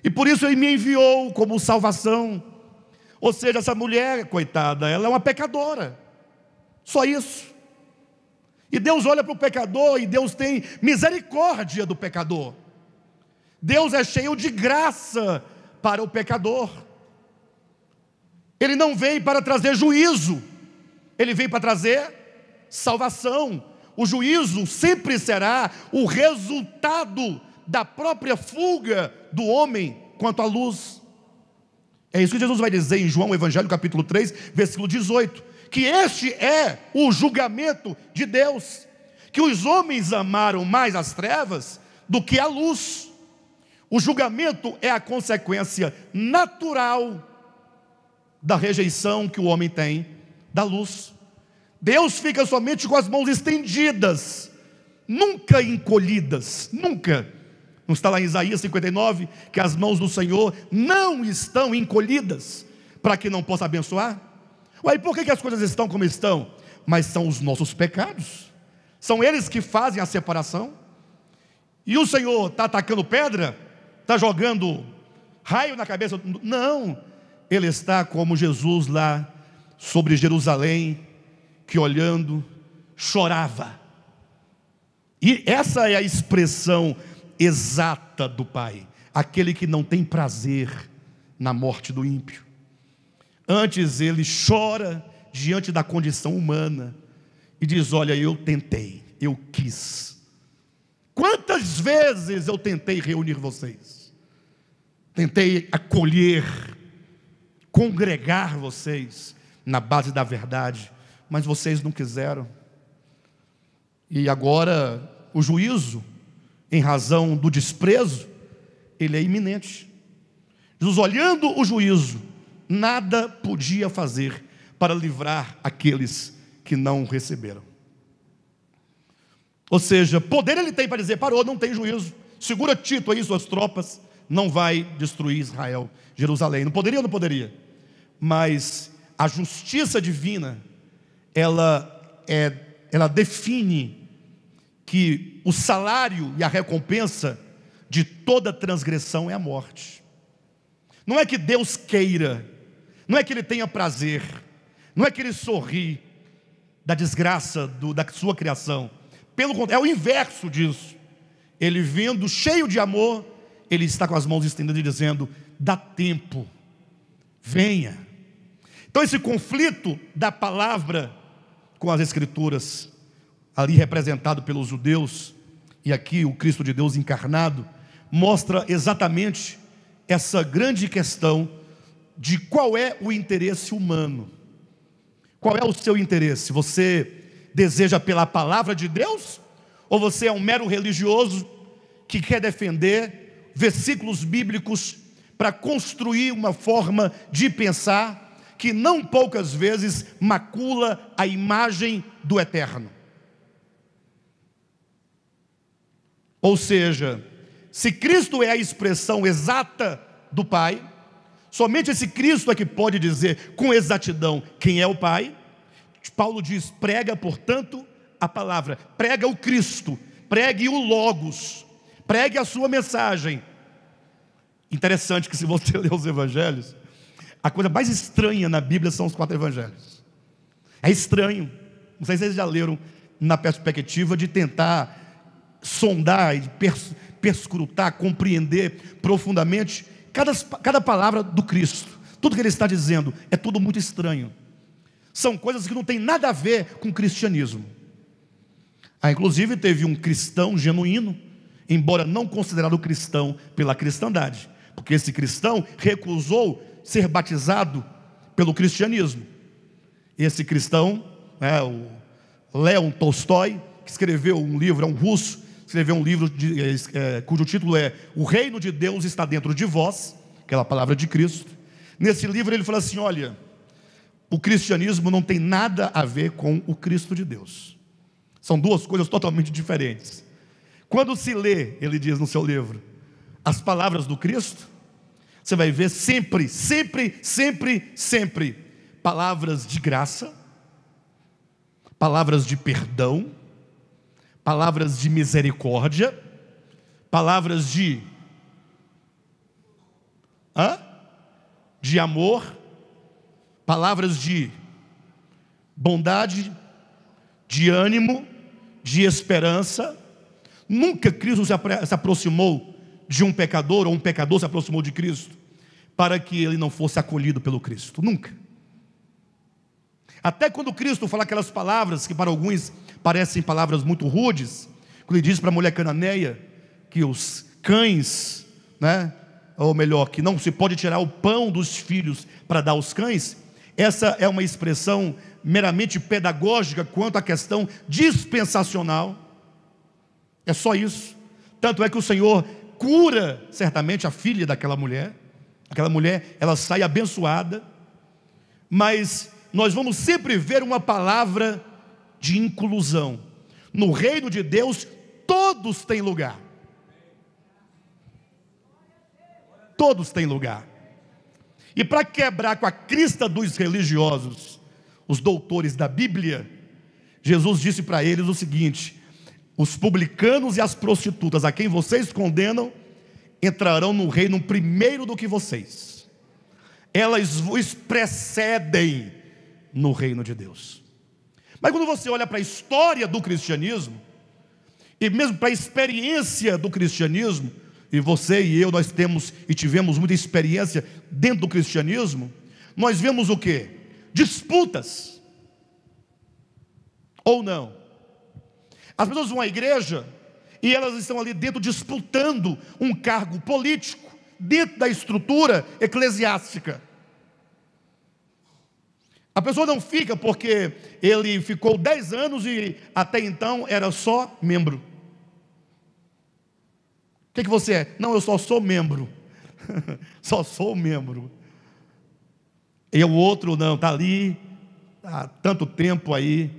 E por isso ele me enviou como salvação. Ou seja, essa mulher, coitada, ela é uma pecadora. Só isso. E Deus olha para o pecador e Deus tem misericórdia do pecador. Deus é cheio de graça para o pecador. Ele não veio para trazer juízo, ele veio para trazer salvação. O juízo sempre será o resultado da própria fuga do homem quanto à luz. É isso que Jesus vai dizer em João, Evangelho, capítulo 3, versículo 18: que este é o julgamento de Deus, que os homens amaram mais as trevas do que a luz. O julgamento é a consequência natural da rejeição que o homem tem da luz. Deus fica somente com as mãos estendidas, nunca encolhidas, nunca. Não está lá em Isaías 59 que as mãos do Senhor não estão encolhidas para que não possa abençoar? Uai, por que, que as coisas estão como estão? Mas são os nossos pecados, são eles que fazem a separação. E o Senhor está atacando pedra, está jogando raio na cabeça? Não, ele está como Jesus lá sobre Jerusalém, que olhando chorava. E essa é a expressão exata do Pai, aquele que não tem prazer na morte do ímpio. Antes ele chora diante da condição humana e diz: Olha, eu tentei, eu quis. Quantas vezes eu tentei reunir vocês, tentei acolher, congregar vocês na base da verdade, mas vocês não quiseram. E agora o juízo, em razão do desprezo, ele é iminente. Jesus, olhando o juízo, nada podia fazer para livrar aqueles que não receberam. Ou seja, poder ele tem para dizer: parou, não tem juízo, segura Tito aí suas tropas, não vai destruir Israel, Jerusalém. Não poderia ou não poderia? Mas a justiça divina ela, é, ela define que o salário e a recompensa de toda transgressão é a morte. Não é que Deus queira, não é que Ele tenha prazer, não é que Ele sorri da desgraça do, da sua criação. Pelo contrário, é o inverso disso. Ele vindo cheio de amor, ele está com as mãos estendidas dizendo: dá tempo, venha. Então, esse conflito da palavra com as Escrituras, ali representado pelos judeus, e aqui o Cristo de Deus encarnado, mostra exatamente essa grande questão de qual é o interesse humano. Qual é o seu interesse? Você deseja pela palavra de Deus? Ou você é um mero religioso que quer defender versículos bíblicos para construir uma forma de pensar? que não poucas vezes macula a imagem do eterno. Ou seja, se Cristo é a expressão exata do Pai, somente esse Cristo é que pode dizer com exatidão quem é o Pai. Paulo diz: prega, portanto, a palavra, prega o Cristo, pregue o Logos, pregue a sua mensagem. Interessante que, se você [LAUGHS] ler os evangelhos, a coisa mais estranha na Bíblia são os quatro evangelhos. É estranho. Não sei se vocês já leram na perspectiva de tentar sondar e pers perscrutar, compreender profundamente cada, cada palavra do Cristo. Tudo que ele está dizendo é tudo muito estranho. São coisas que não têm nada a ver com o cristianismo. Ah, inclusive teve um cristão genuíno, embora não considerado cristão pela cristandade, porque esse cristão recusou ser batizado pelo cristianismo. Esse cristão, né, o Leon Tolstói, que escreveu um livro, é um russo, escreveu um livro de, é, é, cujo título é O Reino de Deus está dentro de vós, aquela palavra de Cristo. Nesse livro ele fala assim: olha, o cristianismo não tem nada a ver com o Cristo de Deus. São duas coisas totalmente diferentes. Quando se lê, ele diz no seu livro, as palavras do Cristo, você vai ver sempre, sempre, sempre, sempre palavras de graça, palavras de perdão, palavras de misericórdia, palavras de hã? de amor, palavras de bondade, de ânimo, de esperança. Nunca Cristo se aproximou de um pecador, ou um pecador se aproximou de Cristo, para que ele não fosse acolhido pelo Cristo. Nunca. Até quando Cristo fala aquelas palavras que para alguns parecem palavras muito rudes, quando ele diz para a mulher cananeia que os cães, né, ou melhor, que não se pode tirar o pão dos filhos para dar aos cães, essa é uma expressão meramente pedagógica quanto à questão dispensacional. É só isso. Tanto é que o Senhor cura certamente a filha daquela mulher. Aquela mulher, ela sai abençoada, mas nós vamos sempre ver uma palavra de inclusão. No reino de Deus, todos têm lugar. Todos têm lugar. E para quebrar com a crista dos religiosos, os doutores da Bíblia, Jesus disse para eles o seguinte: os publicanos e as prostitutas a quem vocês condenam entrarão no reino primeiro do que vocês. Elas vos precedem no reino de Deus. Mas quando você olha para a história do cristianismo, e mesmo para a experiência do cristianismo, e você e eu nós temos e tivemos muita experiência dentro do cristianismo, nós vemos o que? Disputas. Ou não? As pessoas vão à igreja e elas estão ali dentro disputando um cargo político dentro da estrutura eclesiástica. A pessoa não fica porque ele ficou 10 anos e até então era só membro. O que, que você é? Não, eu só sou membro. [LAUGHS] só sou membro. E o outro não, está ali há tanto tempo aí,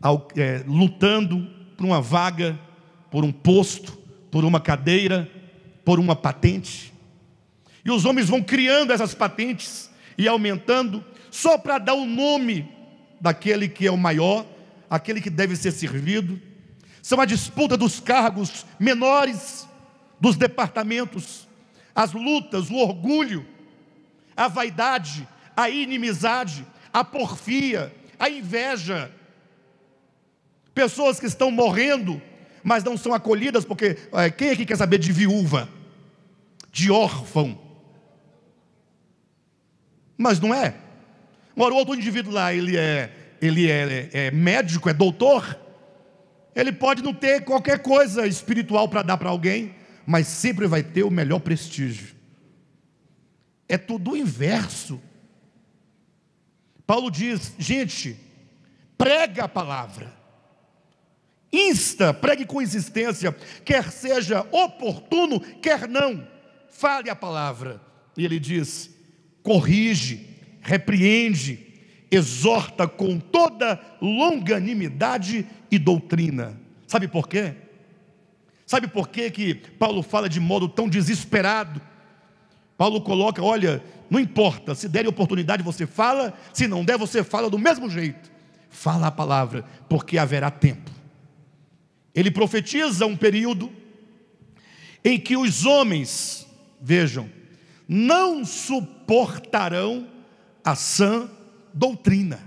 ao, é, lutando por uma vaga, por um posto, por uma cadeira, por uma patente. E os homens vão criando essas patentes e aumentando, só para dar o nome daquele que é o maior, aquele que deve ser servido. São a disputa dos cargos menores, dos departamentos, as lutas, o orgulho, a vaidade, a inimizade, a porfia, a inveja, pessoas que estão morrendo, mas não são acolhidas, porque é, quem aqui quer saber de viúva, de órfão? Mas não é. Agora, o outro indivíduo lá, ele é, ele é, é médico, é doutor, ele pode não ter qualquer coisa espiritual para dar para alguém, mas sempre vai ter o melhor prestígio. É tudo o inverso. Paulo diz: gente, prega a palavra, Insta, pregue com insistência, quer seja oportuno, quer não, fale a palavra. E ele diz: corrige, repreende, exorta com toda longanimidade e doutrina. Sabe por quê? Sabe por quê que Paulo fala de modo tão desesperado? Paulo coloca: olha, não importa, se der oportunidade você fala, se não der você fala do mesmo jeito. Fala a palavra, porque haverá tempo. Ele profetiza um período em que os homens, vejam, não suportarão a sã doutrina.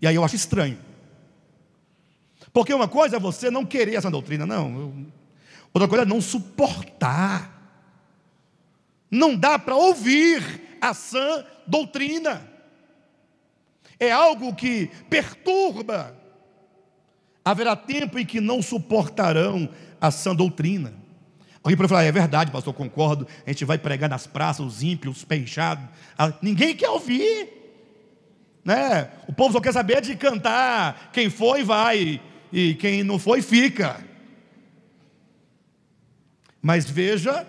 E aí eu acho estranho. Porque uma coisa é você não querer essa doutrina, não. Outra coisa é não suportar. Não dá para ouvir a sã doutrina. É algo que perturba Haverá tempo em que não suportarão a sã doutrina. Alguém pode falar, ah, é verdade, pastor, concordo. A gente vai pregar nas praças, os ímpios, os peixados. Ah, ninguém quer ouvir. Né? O povo só quer saber de cantar. Quem foi, vai. E quem não foi, fica. Mas veja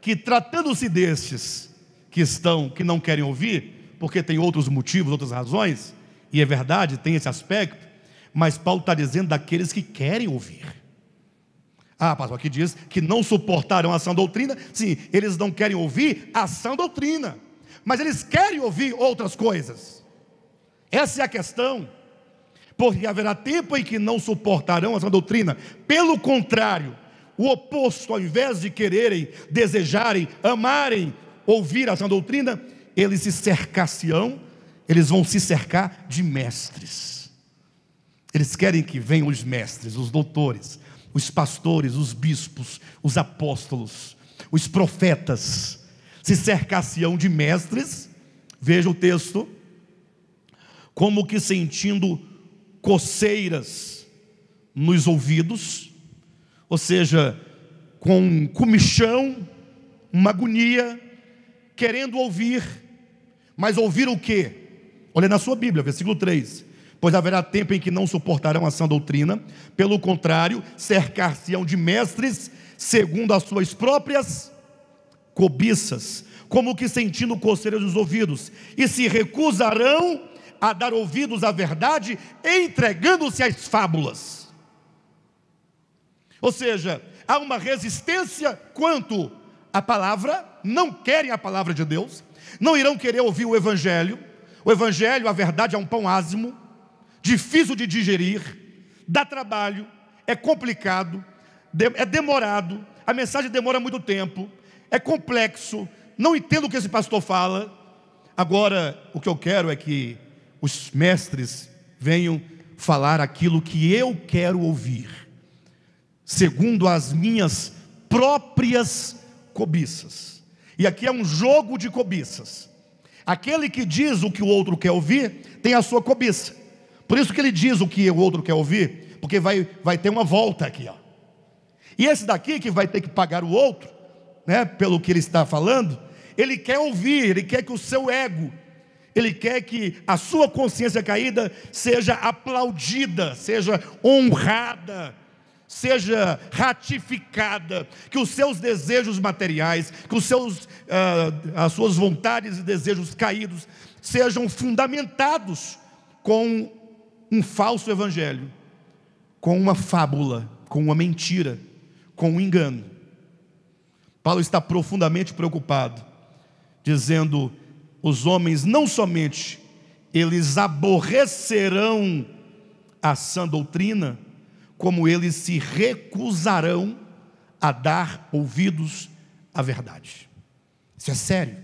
que tratando-se destes que estão, que não querem ouvir, porque tem outros motivos, outras razões, e é verdade, tem esse aspecto, mas Paulo está dizendo daqueles que querem ouvir. Ah, pastor, aqui diz que não suportaram a sã doutrina. Sim, eles não querem ouvir a sã doutrina, mas eles querem ouvir outras coisas. Essa é a questão. Porque haverá tempo em que não suportarão a sã doutrina. Pelo contrário, o oposto, ao invés de quererem, desejarem, amarem, ouvir a sã doutrina, eles se cercassem, eles vão se cercar de mestres eles querem que venham os mestres, os doutores, os pastores, os bispos, os apóstolos, os profetas. Se cercassem de mestres, veja o texto, como que sentindo coceiras nos ouvidos, ou seja, com um comichão, uma agonia, querendo ouvir, mas ouvir o quê? Olha na sua Bíblia, versículo 3 pois haverá tempo em que não suportarão a sã doutrina, pelo contrário, cercar-se-ão de mestres, segundo as suas próprias cobiças, como que sentindo coceiras nos ouvidos, e se recusarão a dar ouvidos à verdade, entregando-se às fábulas. Ou seja, há uma resistência quanto à palavra, não querem a palavra de Deus, não irão querer ouvir o Evangelho. O Evangelho, a verdade, é um pão ázimo, difícil de digerir, dá trabalho, é complicado, é demorado, a mensagem demora muito tempo, é complexo, não entendo o que esse pastor fala. Agora, o que eu quero é que os mestres venham falar aquilo que eu quero ouvir, segundo as minhas próprias cobiças. E aqui é um jogo de cobiças. Aquele que diz o que o outro quer ouvir tem a sua cobiça. Por isso que ele diz o que o outro quer ouvir, porque vai, vai ter uma volta aqui. Ó. E esse daqui que vai ter que pagar o outro, né, pelo que ele está falando, ele quer ouvir, ele quer que o seu ego, ele quer que a sua consciência caída seja aplaudida, seja honrada, seja ratificada, que os seus desejos materiais, que os seus, uh, as suas vontades e desejos caídos sejam fundamentados com um falso evangelho, com uma fábula, com uma mentira, com um engano. Paulo está profundamente preocupado, dizendo: os homens não somente eles aborrecerão a sã doutrina, como eles se recusarão a dar ouvidos à verdade. Isso é sério.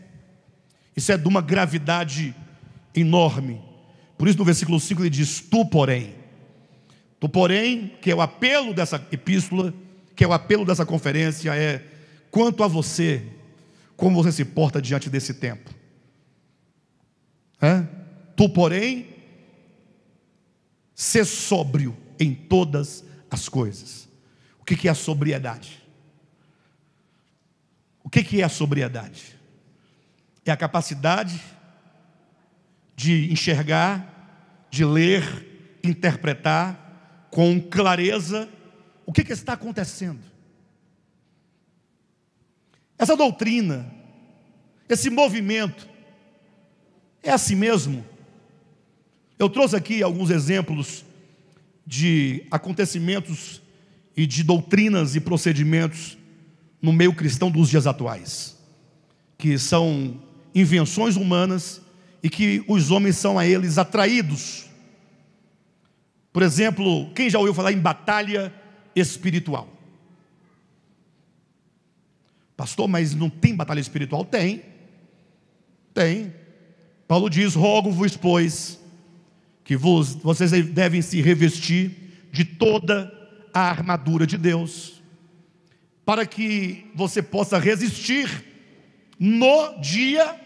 Isso é de uma gravidade enorme. Por isso, no versículo 5 ele diz: Tu, porém, tu, porém, que é o apelo dessa epístola, que é o apelo dessa conferência, é quanto a você, como você se porta diante desse tempo. Tu, porém, ser sóbrio em todas as coisas. O que é a sobriedade? O que é a sobriedade? É a capacidade de enxergar, de ler, interpretar com clareza o que, que está acontecendo. Essa doutrina, esse movimento, é assim mesmo. Eu trouxe aqui alguns exemplos de acontecimentos e de doutrinas e procedimentos no meio cristão dos dias atuais, que são invenções humanas e que os homens são a eles atraídos. Por exemplo, quem já ouviu falar em batalha espiritual? Pastor, mas não tem batalha espiritual? Tem. Tem. Paulo diz: Rogo-vos, pois, que vos, vocês devem se revestir de toda a armadura de Deus, para que você possa resistir no dia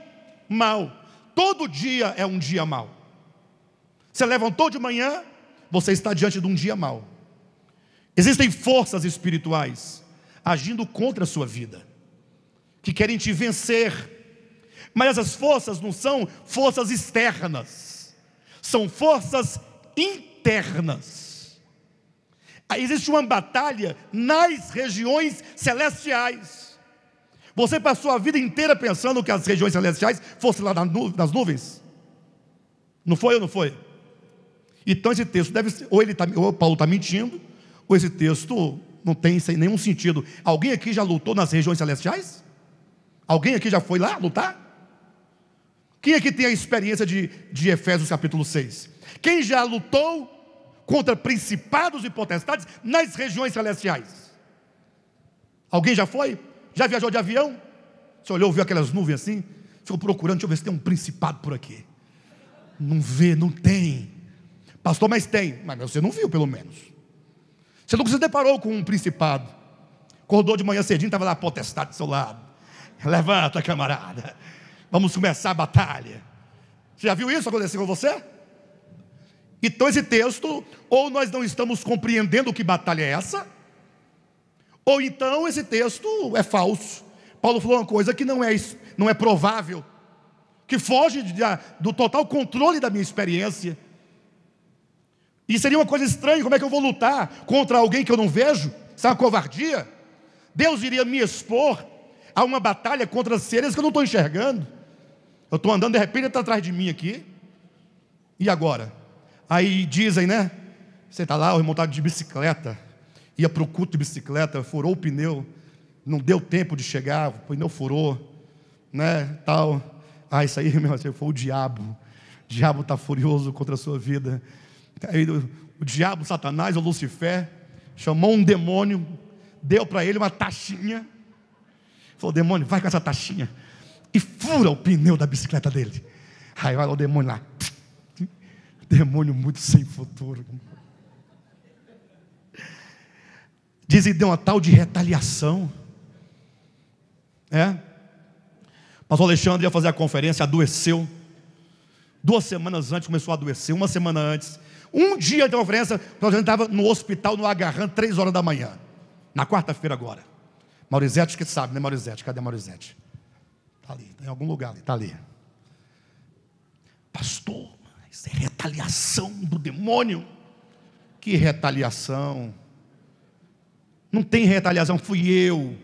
mal. Todo dia é um dia mau. Você levantou de manhã, você está diante de um dia mau. Existem forças espirituais agindo contra a sua vida, que querem te vencer. Mas essas forças não são forças externas, são forças internas. Existe uma batalha nas regiões celestiais. Você passou a vida inteira pensando que as regiões celestiais fossem lá nas nuvens? Não foi ou não foi? Então esse texto deve ser, ou, ele tá, ou Paulo está mentindo, ou esse texto não tem nenhum sentido. Alguém aqui já lutou nas regiões celestiais? Alguém aqui já foi lá lutar? Quem aqui tem a experiência de, de Efésios capítulo 6? Quem já lutou contra principados e potestades nas regiões celestiais? Alguém já foi? Já viajou de avião? Você olhou, viu aquelas nuvens assim? Ficou procurando, deixa eu ver se tem um principado por aqui. Não vê, não tem. Pastor, mas tem. Mas você não viu, pelo menos. Você nunca se deparou com um principado. Acordou de manhã cedinho, estava lá a potestade do seu lado. Levanta, camarada. Vamos começar a batalha. Você já viu isso acontecer com você? Então, esse texto, ou nós não estamos compreendendo que batalha é essa, ou então esse texto é falso. Paulo falou uma coisa que não é, não é provável, que foge de, do total controle da minha experiência. E seria uma coisa estranha, como é que eu vou lutar contra alguém que eu não vejo? Isso é uma covardia. Deus iria me expor a uma batalha contra seres que eu não estou enxergando. Eu estou andando, de repente ele está atrás de mim aqui. E agora? Aí dizem, né? Você está lá, remontado tá de bicicleta ia para o culto de bicicleta, furou o pneu, não deu tempo de chegar, o pneu furou, né, tal. Ah, isso aí, [LAUGHS] meu Deus, foi o diabo. O diabo está furioso contra a sua vida. Aí, o, o diabo, Satanás, o Lucifer, chamou um demônio, deu para ele uma taxinha. Falou, demônio, vai com essa taxinha. E fura o pneu da bicicleta dele. Aí vai lá o demônio lá. Demônio muito sem futuro. Dizem deu uma tal de retaliação. É. pastor Alexandre ia fazer a conferência, adoeceu. Duas semanas antes começou a adoecer, uma semana antes. Um dia de conferência, o pastor Alexandre estava no hospital, no agarrão, três horas da manhã. Na quarta-feira agora. Maurizete que sabe, né, Maurizete? Cadê Maurizete? Está ali, está em algum lugar ali, está ali. Pastor, isso é retaliação do demônio. Que retaliação. Não tem retaliação, fui eu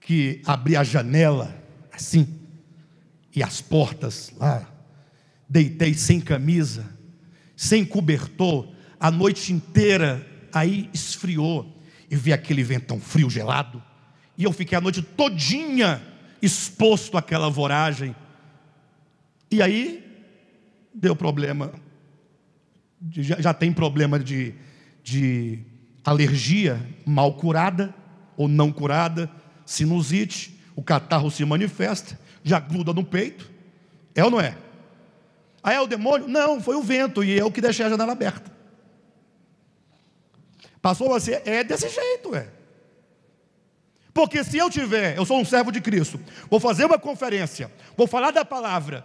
que abri a janela assim e as portas lá. Deitei sem camisa, sem cobertor, a noite inteira aí esfriou e vi aquele ventão frio gelado. E eu fiquei a noite todinha exposto àquela voragem. E aí deu problema. Já, já tem problema de, de alergia mal curada ou não curada, sinusite, o catarro se manifesta, já gruda no peito. É ou não é? Ah, é o demônio? Não, foi o vento e eu é que deixei a janela aberta. Passou a ser, é desse jeito, é. Porque se eu tiver, eu sou um servo de Cristo, vou fazer uma conferência, vou falar da palavra,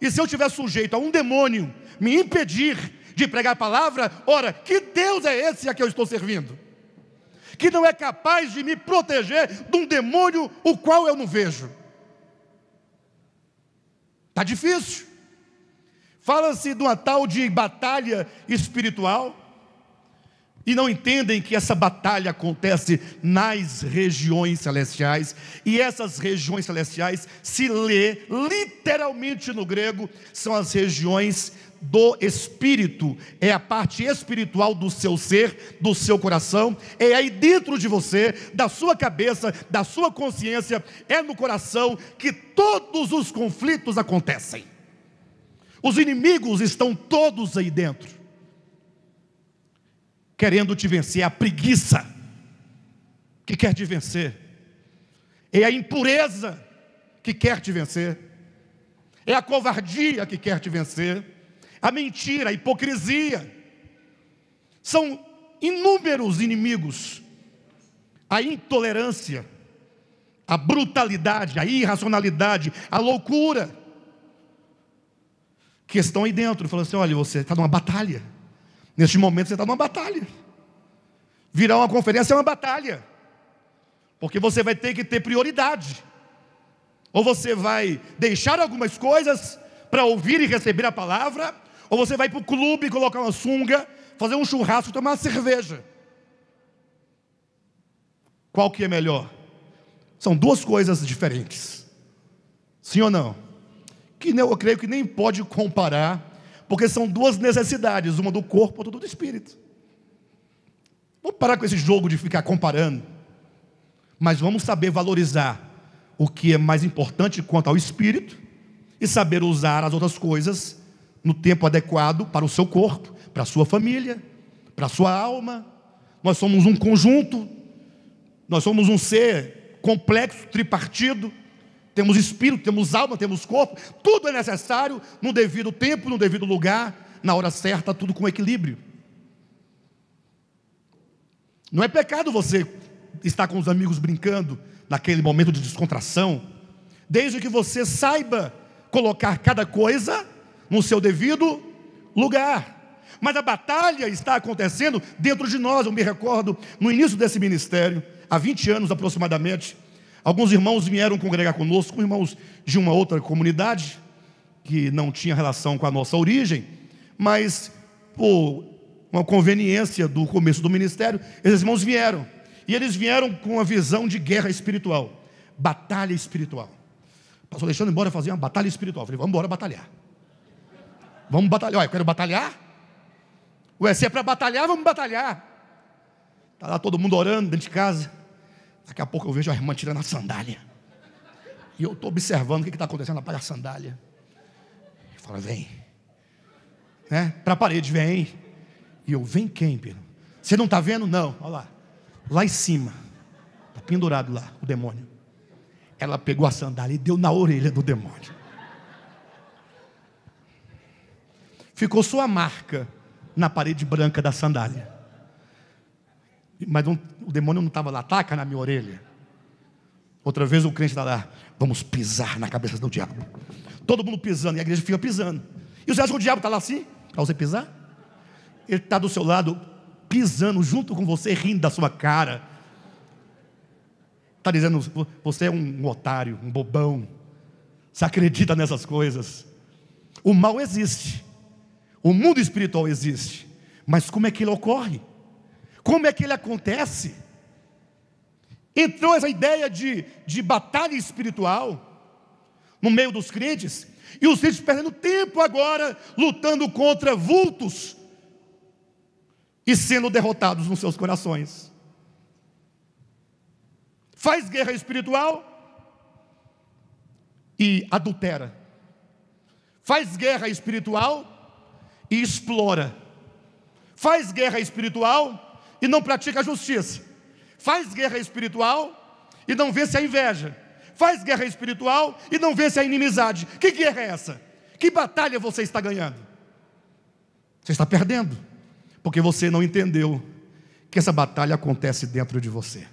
e se eu tiver sujeito a um demônio me impedir de pregar a palavra, ora, que Deus é esse a que eu estou servindo? Que não é capaz de me proteger de um demônio o qual eu não vejo. Está difícil. Fala-se de uma tal de batalha espiritual e não entendem que essa batalha acontece nas regiões celestiais, e essas regiões celestiais se lê literalmente no grego, são as regiões do espírito, é a parte espiritual do seu ser, do seu coração, é aí dentro de você, da sua cabeça, da sua consciência, é no coração que todos os conflitos acontecem. Os inimigos estão todos aí dentro, querendo te vencer. É a preguiça que quer te vencer, é a impureza que quer te vencer, é a covardia que quer te vencer a mentira, a hipocrisia. São inúmeros inimigos. A intolerância, a brutalidade, a irracionalidade, a loucura. Que estão aí dentro, falando assim: olha, você está numa batalha. Neste momento você está numa batalha. Virar uma conferência é uma batalha. Porque você vai ter que ter prioridade. Ou você vai deixar algumas coisas para ouvir e receber a palavra, ou você vai para o clube colocar uma sunga, fazer um churrasco, tomar uma cerveja. Qual que é melhor? São duas coisas diferentes. Sim ou não? Que eu creio que nem pode comparar, porque são duas necessidades, uma do corpo, outra do espírito. Vamos parar com esse jogo de ficar comparando, mas vamos saber valorizar o que é mais importante quanto ao espírito e saber usar as outras coisas no tempo adequado para o seu corpo, para a sua família, para a sua alma. Nós somos um conjunto, nós somos um ser complexo, tripartido. Temos espírito, temos alma, temos corpo, tudo é necessário no devido tempo, no devido lugar, na hora certa, tudo com equilíbrio. Não é pecado você estar com os amigos brincando naquele momento de descontração, desde que você saiba colocar cada coisa no seu devido lugar. Mas a batalha está acontecendo dentro de nós. Eu me recordo, no início desse ministério, há 20 anos aproximadamente, alguns irmãos vieram congregar conosco, irmãos de uma outra comunidade, que não tinha relação com a nossa origem, mas por uma conveniência do começo do ministério, esses irmãos vieram. E eles vieram com a visão de guerra espiritual, batalha espiritual. Pastor Alexandre, embora fazer uma batalha espiritual. Eu falei, vamos embora batalhar. Vamos batalhar. Olha, eu quero batalhar. Ué, se é para batalhar, vamos batalhar. Está lá todo mundo orando dentro de casa. Daqui a pouco eu vejo a irmã tirando a sandália. E eu estou observando o que está acontecendo. Ela para a sandália. E fala, vem. Né? Para a parede, vem. E eu, vem quem, Pedro? Você não está vendo? Não. Olha lá. Lá em cima. Está pendurado lá o demônio. Ela pegou a sandália e deu na orelha do demônio. ficou sua marca na parede branca da sandália. Mas o demônio não estava lá, taca na minha orelha. Outra vez o crente está lá, vamos pisar na cabeça do diabo. Todo mundo pisando, e a igreja fica pisando. E você acha que o diabo está lá assim? Para você pisar? Ele está do seu lado, pisando junto com você, rindo da sua cara. Está dizendo, você é um otário, um bobão. Você acredita nessas coisas. O mal existe, o mundo espiritual existe, mas como é que ele ocorre? Como é que ele acontece? Entrou essa ideia de, de batalha espiritual no meio dos crentes, e os crentes perdendo tempo agora lutando contra vultos e sendo derrotados nos seus corações. Faz guerra espiritual e adultera. Faz guerra espiritual e explora. Faz guerra espiritual e não pratica a justiça. Faz guerra espiritual e não vence a inveja. Faz guerra espiritual e não vence a inimizade. Que guerra é essa? Que batalha você está ganhando? Você está perdendo, porque você não entendeu que essa batalha acontece dentro de você.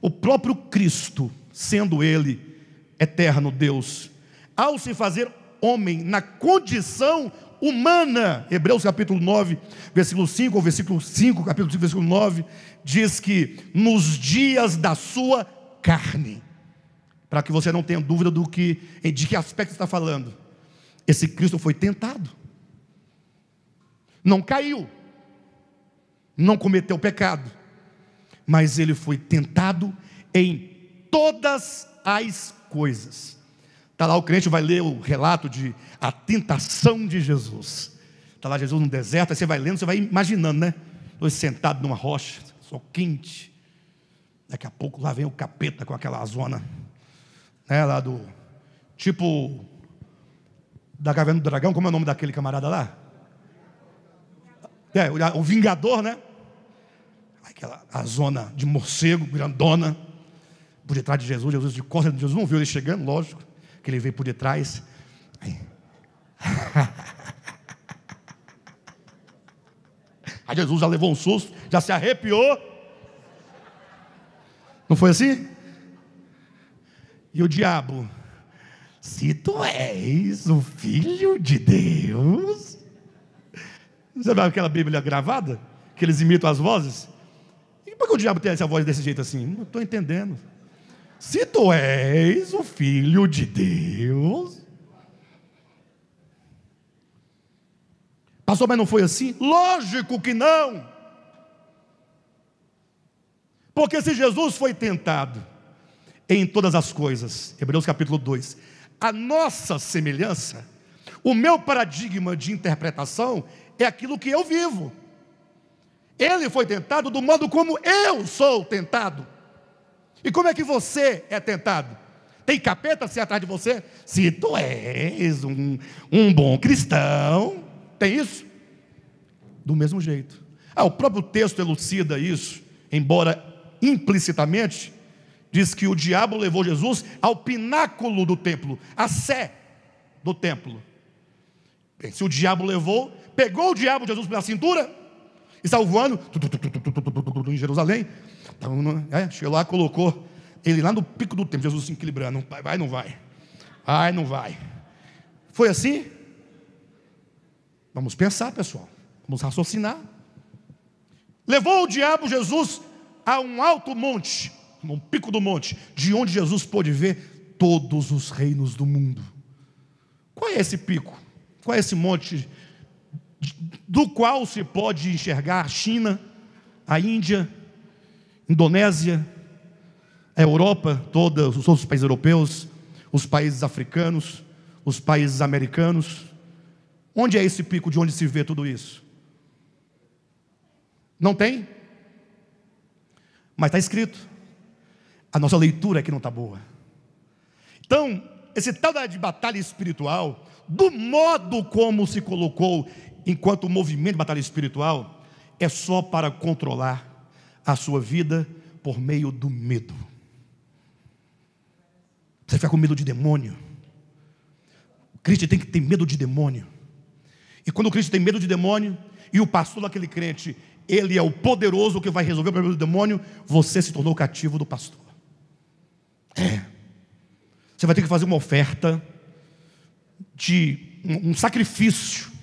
O próprio Cristo, sendo Ele eterno Deus, ao se fazer homem na condição humana. Hebreus capítulo 9, versículo 5, ou versículo 5, capítulo 5, versículo 9, diz que nos dias da sua carne, para que você não tenha dúvida do que, de que aspecto está falando, esse Cristo foi tentado, não caiu, não cometeu pecado, mas ele foi tentado em todas as coisas Está lá o crente, vai ler o relato de a tentação de Jesus. Está lá Jesus no deserto, aí você vai lendo, você vai imaginando, né? Dois sentados numa rocha, sol quente. Daqui a pouco lá vem o capeta com aquela zona, né? Lá do. Tipo. Da caverna do dragão, como é o nome daquele camarada lá? É, o Vingador, né? Aquela a zona de morcego, grandona, por detrás de Jesus, Jesus de costas, Jesus não viu ele chegando, lógico que ele veio por detrás. [LAUGHS] Aí Jesus já levou um susto, já se arrepiou. Não foi assim? E o diabo, se tu és o filho de Deus. Você sabe aquela Bíblia gravada? Que eles imitam as vozes? E por que o diabo tem essa voz desse jeito assim? Não estou entendendo. Se tu és o filho de Deus. Pastor, mas não foi assim? Lógico que não. Porque se Jesus foi tentado em todas as coisas, Hebreus capítulo 2, a nossa semelhança, o meu paradigma de interpretação é aquilo que eu vivo. Ele foi tentado do modo como eu sou tentado. E como é que você é tentado? Tem capeta se atrás de você? Se tu és um, um bom cristão, tem isso? Do mesmo jeito. Ah, o próprio texto elucida isso, embora implicitamente, diz que o diabo levou Jesus ao pináculo do templo, à sé do templo. Bem, se o diabo levou, pegou o diabo Jesus pela cintura, Estava voando em Jerusalém. chegou lá, colocou ele lá no pico do tempo, Jesus se equilibrando. Vai, ou não vai. Ai, não vai. Foi assim? Vamos pensar, pessoal. Vamos raciocinar. Levou o diabo Jesus a um alto monte, um pico do monte, de onde Jesus pôde ver todos os reinos do mundo. Qual é esse pico? Qual é esse monte do qual se pode enxergar a China, a Índia, Indonésia, a Europa toda, os outros países europeus, os países africanos, os países americanos. Onde é esse pico de onde se vê tudo isso? Não tem? Mas está escrito. A nossa leitura aqui é não está boa. Então, esse tal de batalha espiritual, do modo como se colocou enquanto o movimento de batalha espiritual é só para controlar a sua vida por meio do medo. Você fica com medo de demônio. O crente tem que ter medo de demônio. E quando o crente tem medo de demônio, e o pastor daquele crente, ele é o poderoso que vai resolver o problema do demônio, você se tornou cativo do pastor. É. Você vai ter que fazer uma oferta de um, um sacrifício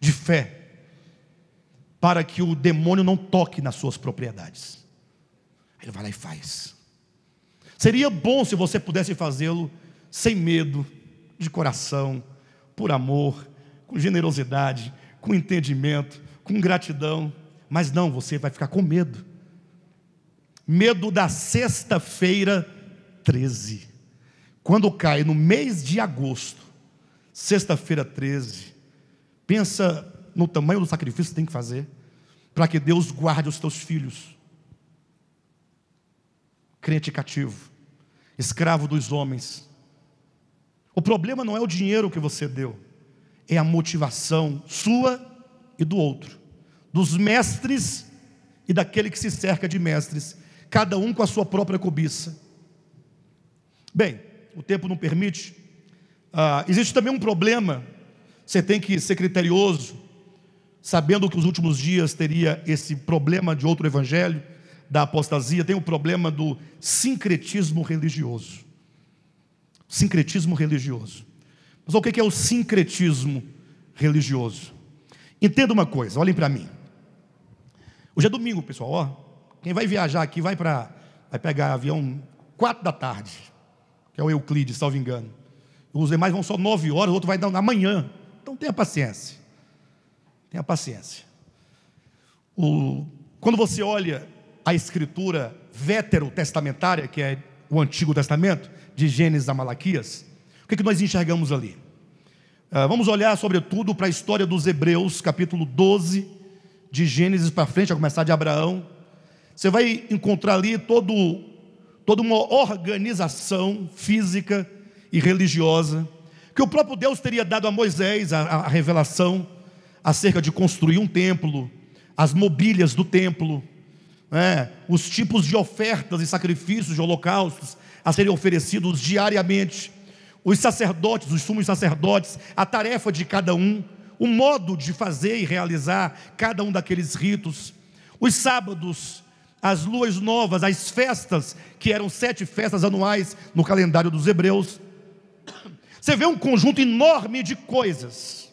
de fé, para que o demônio não toque nas suas propriedades. Ele vai lá e faz. Seria bom se você pudesse fazê-lo sem medo, de coração, por amor, com generosidade, com entendimento, com gratidão, mas não, você vai ficar com medo. Medo da sexta-feira 13. Quando cai no mês de agosto, sexta-feira 13, Pensa no tamanho do sacrifício que tem que fazer para que Deus guarde os teus filhos. Crente cativo, escravo dos homens. O problema não é o dinheiro que você deu, é a motivação sua e do outro, dos mestres e daquele que se cerca de mestres, cada um com a sua própria cobiça. Bem, o tempo não permite. Ah, existe também um problema você tem que ser criterioso, sabendo que os últimos dias teria esse problema de outro evangelho, da apostasia, tem o problema do sincretismo religioso. Sincretismo religioso. Mas o que é o sincretismo religioso? Entenda uma coisa, olhem para mim. Hoje é domingo, pessoal, ó. Quem vai viajar aqui vai para vai pegar avião quatro da tarde, que é o Euclides, salvo engano. Os demais vão só nove horas, o outro vai dar amanhã. Então tenha paciência. Tenha paciência. O, quando você olha a escritura veterotestamentária, que é o Antigo Testamento, de Gênesis a Malaquias, o que, é que nós enxergamos ali? Uh, vamos olhar, sobretudo, para a história dos Hebreus, capítulo 12, de Gênesis para frente, a começar de Abraão. Você vai encontrar ali todo, toda uma organização física e religiosa que o próprio Deus teria dado a Moisés a, a revelação acerca de construir um templo, as mobílias do templo, né? os tipos de ofertas e sacrifícios de holocaustos a serem oferecidos diariamente, os sacerdotes, os sumos sacerdotes, a tarefa de cada um, o modo de fazer e realizar cada um daqueles ritos, os sábados, as luas novas, as festas, que eram sete festas anuais no calendário dos hebreus, você vê um conjunto enorme de coisas,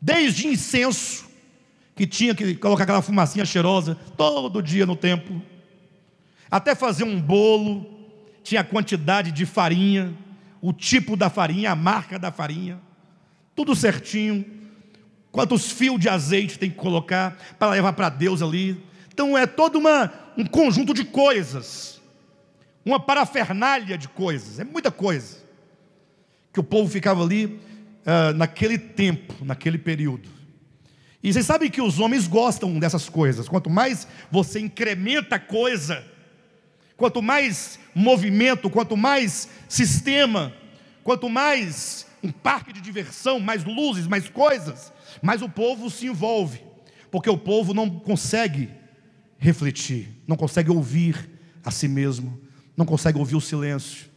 desde incenso, que tinha que colocar aquela fumacinha cheirosa todo dia no templo, até fazer um bolo, tinha a quantidade de farinha, o tipo da farinha, a marca da farinha, tudo certinho, quantos fios de azeite tem que colocar para levar para Deus ali. Então é todo uma, um conjunto de coisas, uma parafernália de coisas, é muita coisa que o povo ficava ali uh, naquele tempo, naquele período. E vocês sabem que os homens gostam dessas coisas. Quanto mais você incrementa a coisa, quanto mais movimento, quanto mais sistema, quanto mais um parque de diversão, mais luzes, mais coisas, mais o povo se envolve, porque o povo não consegue refletir, não consegue ouvir a si mesmo, não consegue ouvir o silêncio,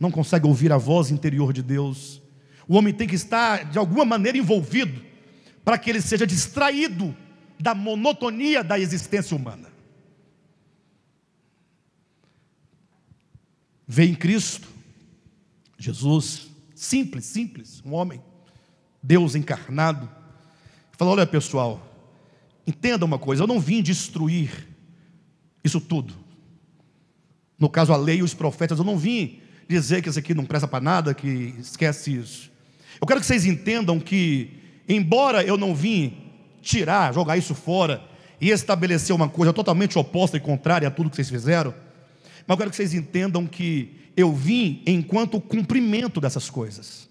não consegue ouvir a voz interior de Deus. O homem tem que estar, de alguma maneira, envolvido para que ele seja distraído da monotonia da existência humana. Vê em Cristo, Jesus, simples, simples, um homem, Deus encarnado. Fala: olha pessoal, entenda uma coisa, eu não vim destruir isso tudo. No caso, a lei e os profetas, eu não vim dizer que isso aqui não presta para nada, que esquece isso. Eu quero que vocês entendam que, embora eu não vim tirar, jogar isso fora e estabelecer uma coisa totalmente oposta e contrária a tudo que vocês fizeram, mas eu quero que vocês entendam que eu vim enquanto cumprimento dessas coisas.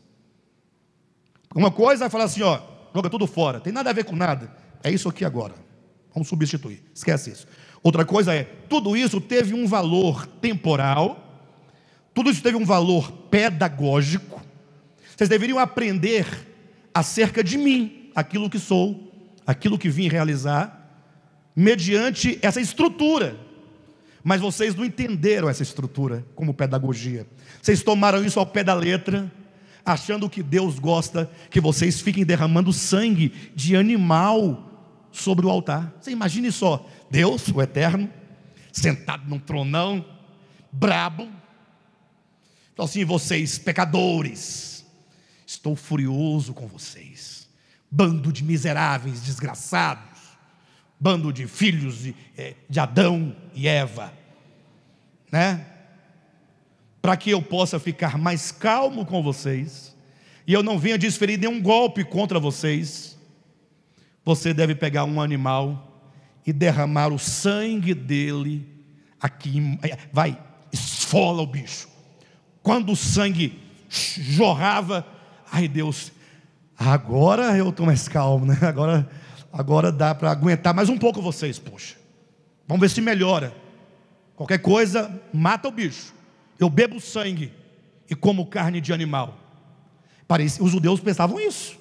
Uma coisa é falar assim, ó, joga tudo fora, tem nada a ver com nada. É isso aqui agora. Vamos substituir. Esquece isso. Outra coisa é, tudo isso teve um valor temporal tudo isso teve um valor pedagógico. Vocês deveriam aprender acerca de mim, aquilo que sou, aquilo que vim realizar, mediante essa estrutura. Mas vocês não entenderam essa estrutura como pedagogia. Vocês tomaram isso ao pé da letra, achando que Deus gosta que vocês fiquem derramando sangue de animal sobre o altar. Você imagine só, Deus, o eterno, sentado num tronão, brabo, então, assim, vocês pecadores, estou furioso com vocês. Bando de miseráveis, desgraçados, bando de filhos de, eh, de Adão e Eva, né? Para que eu possa ficar mais calmo com vocês e eu não venha desferir nenhum golpe contra vocês, você deve pegar um animal e derramar o sangue dele aqui. Eh, vai, esfola o bicho quando o sangue jorrava, ai Deus, agora eu estou mais calmo, né? Agora, agora dá para aguentar mais um pouco vocês, poxa. Vamos ver se melhora. Qualquer coisa, mata o bicho. Eu bebo sangue e como carne de animal. Parece, os judeus pensavam isso.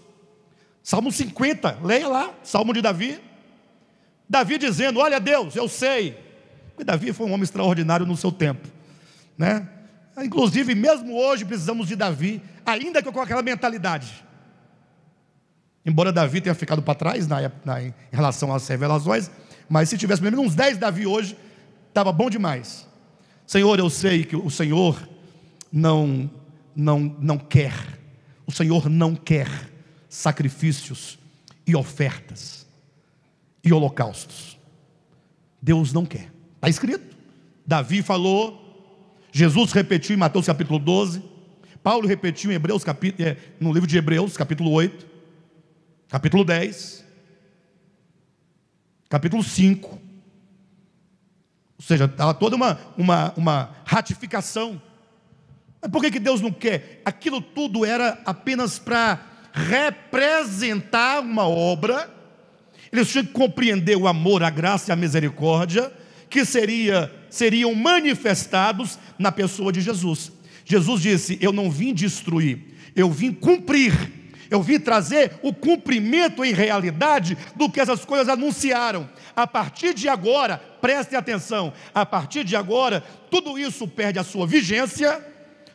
Salmo 50, leia lá, Salmo de Davi. Davi dizendo: Olha, Deus, eu sei. E Davi foi um homem extraordinário no seu tempo, né? Inclusive, mesmo hoje precisamos de Davi, ainda que com aquela mentalidade. Embora Davi tenha ficado para trás na, na, em relação às revelações, mas se tivesse pelo menos uns 10 Davi hoje, estava bom demais. Senhor, eu sei que o Senhor não, não, não quer, o Senhor não quer sacrifícios e ofertas e holocaustos. Deus não quer. Está escrito. Davi falou Jesus repetiu em Mateus capítulo 12, Paulo repetiu em Hebreus é, no livro de Hebreus, capítulo 8, capítulo 10, capítulo 5. Ou seja, estava tá toda uma, uma, uma ratificação. Mas por que, que Deus não quer? Aquilo tudo era apenas para representar uma obra. Eles tinham que compreender o amor, a graça e a misericórdia, que seria seriam manifestados na pessoa de Jesus. Jesus disse: Eu não vim destruir, eu vim cumprir. Eu vim trazer o cumprimento em realidade do que essas coisas anunciaram. A partir de agora, prestem atenção, a partir de agora, tudo isso perde a sua vigência,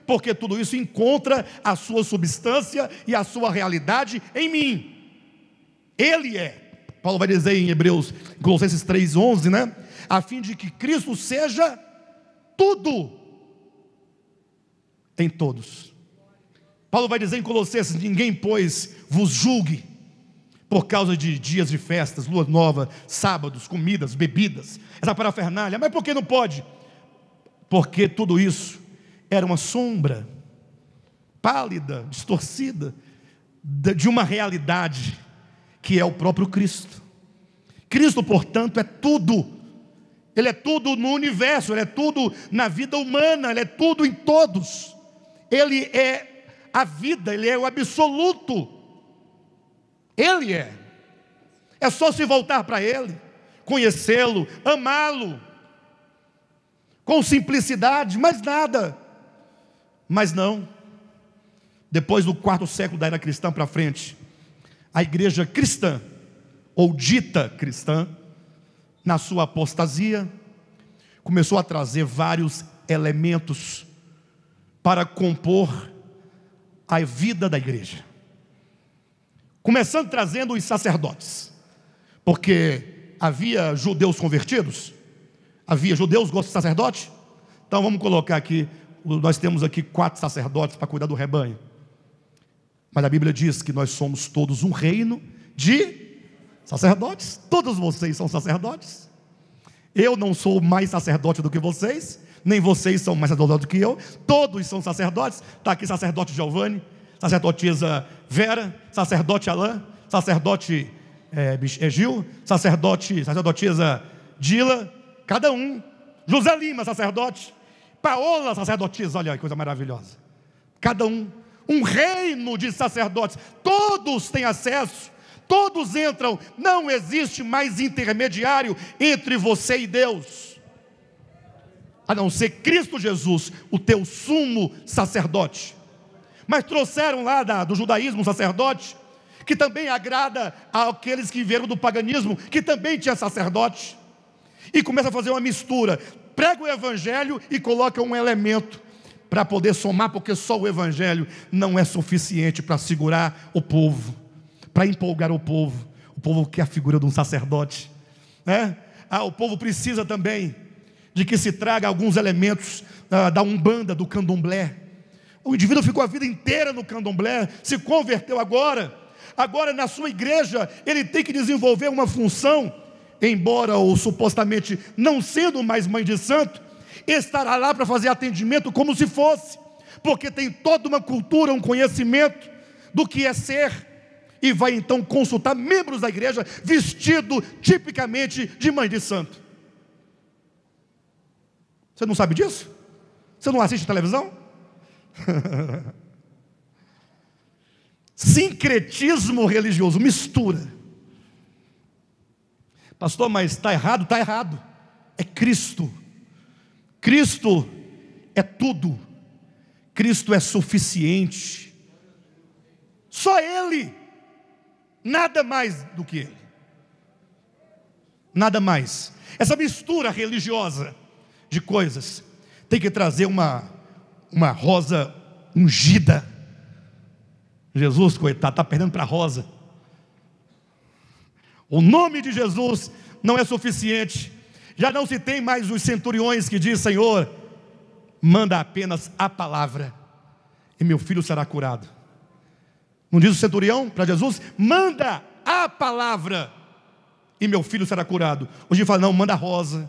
porque tudo isso encontra a sua substância e a sua realidade em mim. Ele é. Paulo vai dizer em Hebreus, Colossenses 3:11, né? a fim de que Cristo seja tudo em todos. Paulo vai dizer em Colossenses: ninguém, pois, vos julgue por causa de dias de festas, lua nova, sábados, comidas, bebidas, essa parafernália. Mas por que não pode? Porque tudo isso era uma sombra pálida, distorcida, de uma realidade que é o próprio Cristo. Cristo, portanto, é tudo ele é tudo no universo, ele é tudo na vida humana, ele é tudo em todos. Ele é a vida, ele é o absoluto. Ele é. É só se voltar para ele, conhecê-lo, amá-lo, com simplicidade, mais nada. Mas não. Depois do quarto século da era cristã para frente, a igreja cristã, ou dita cristã, na sua apostasia, começou a trazer vários elementos para compor a vida da igreja. Começando trazendo os sacerdotes, porque havia judeus convertidos, havia judeus gostos de sacerdote, então vamos colocar aqui, nós temos aqui quatro sacerdotes para cuidar do rebanho. Mas a Bíblia diz que nós somos todos um reino de Sacerdotes, todos vocês são sacerdotes. Eu não sou mais sacerdote do que vocês, nem vocês são mais sacerdotes do que eu. Todos são sacerdotes. Está aqui sacerdote Giovanni, sacerdotisa Vera, sacerdote Alain, sacerdote é, Gil, sacerdote, sacerdotisa Dila, cada um. José Lima, sacerdote. Paola, sacerdotisa, olha aí, coisa maravilhosa. Cada um. Um reino de sacerdotes. Todos têm acesso todos entram, não existe mais intermediário entre você e Deus, a não ser Cristo Jesus, o teu sumo sacerdote. Mas trouxeram lá da, do judaísmo um sacerdote, que também agrada àqueles que vieram do paganismo, que também tinha sacerdote, e começa a fazer uma mistura, prega o evangelho e coloca um elemento para poder somar, porque só o evangelho não é suficiente para segurar o povo para empolgar o povo. O povo quer a figura de um sacerdote, né? Ah, o povo precisa também de que se traga alguns elementos ah, da umbanda, do candomblé. O indivíduo ficou a vida inteira no candomblé, se converteu agora. Agora, na sua igreja, ele tem que desenvolver uma função, embora ou supostamente não sendo mais mãe de santo, estará lá para fazer atendimento como se fosse, porque tem toda uma cultura, um conhecimento do que é ser e vai então consultar membros da igreja vestido tipicamente de mãe de santo. Você não sabe disso? Você não assiste televisão? [LAUGHS] Sincretismo religioso, mistura. Pastor, mas está errado? Está errado. É Cristo. Cristo é tudo. Cristo é suficiente. Só Ele. Nada mais do que ele. Nada mais. Essa mistura religiosa de coisas tem que trazer uma, uma rosa ungida. Jesus, coitado, está perdendo para a rosa. O nome de Jesus não é suficiente. Já não se tem mais os centuriões que diz: Senhor, manda apenas a palavra, e meu filho será curado. Não diz o centurião para Jesus? Manda a palavra e meu filho será curado. Hoje fala: não, manda a rosa,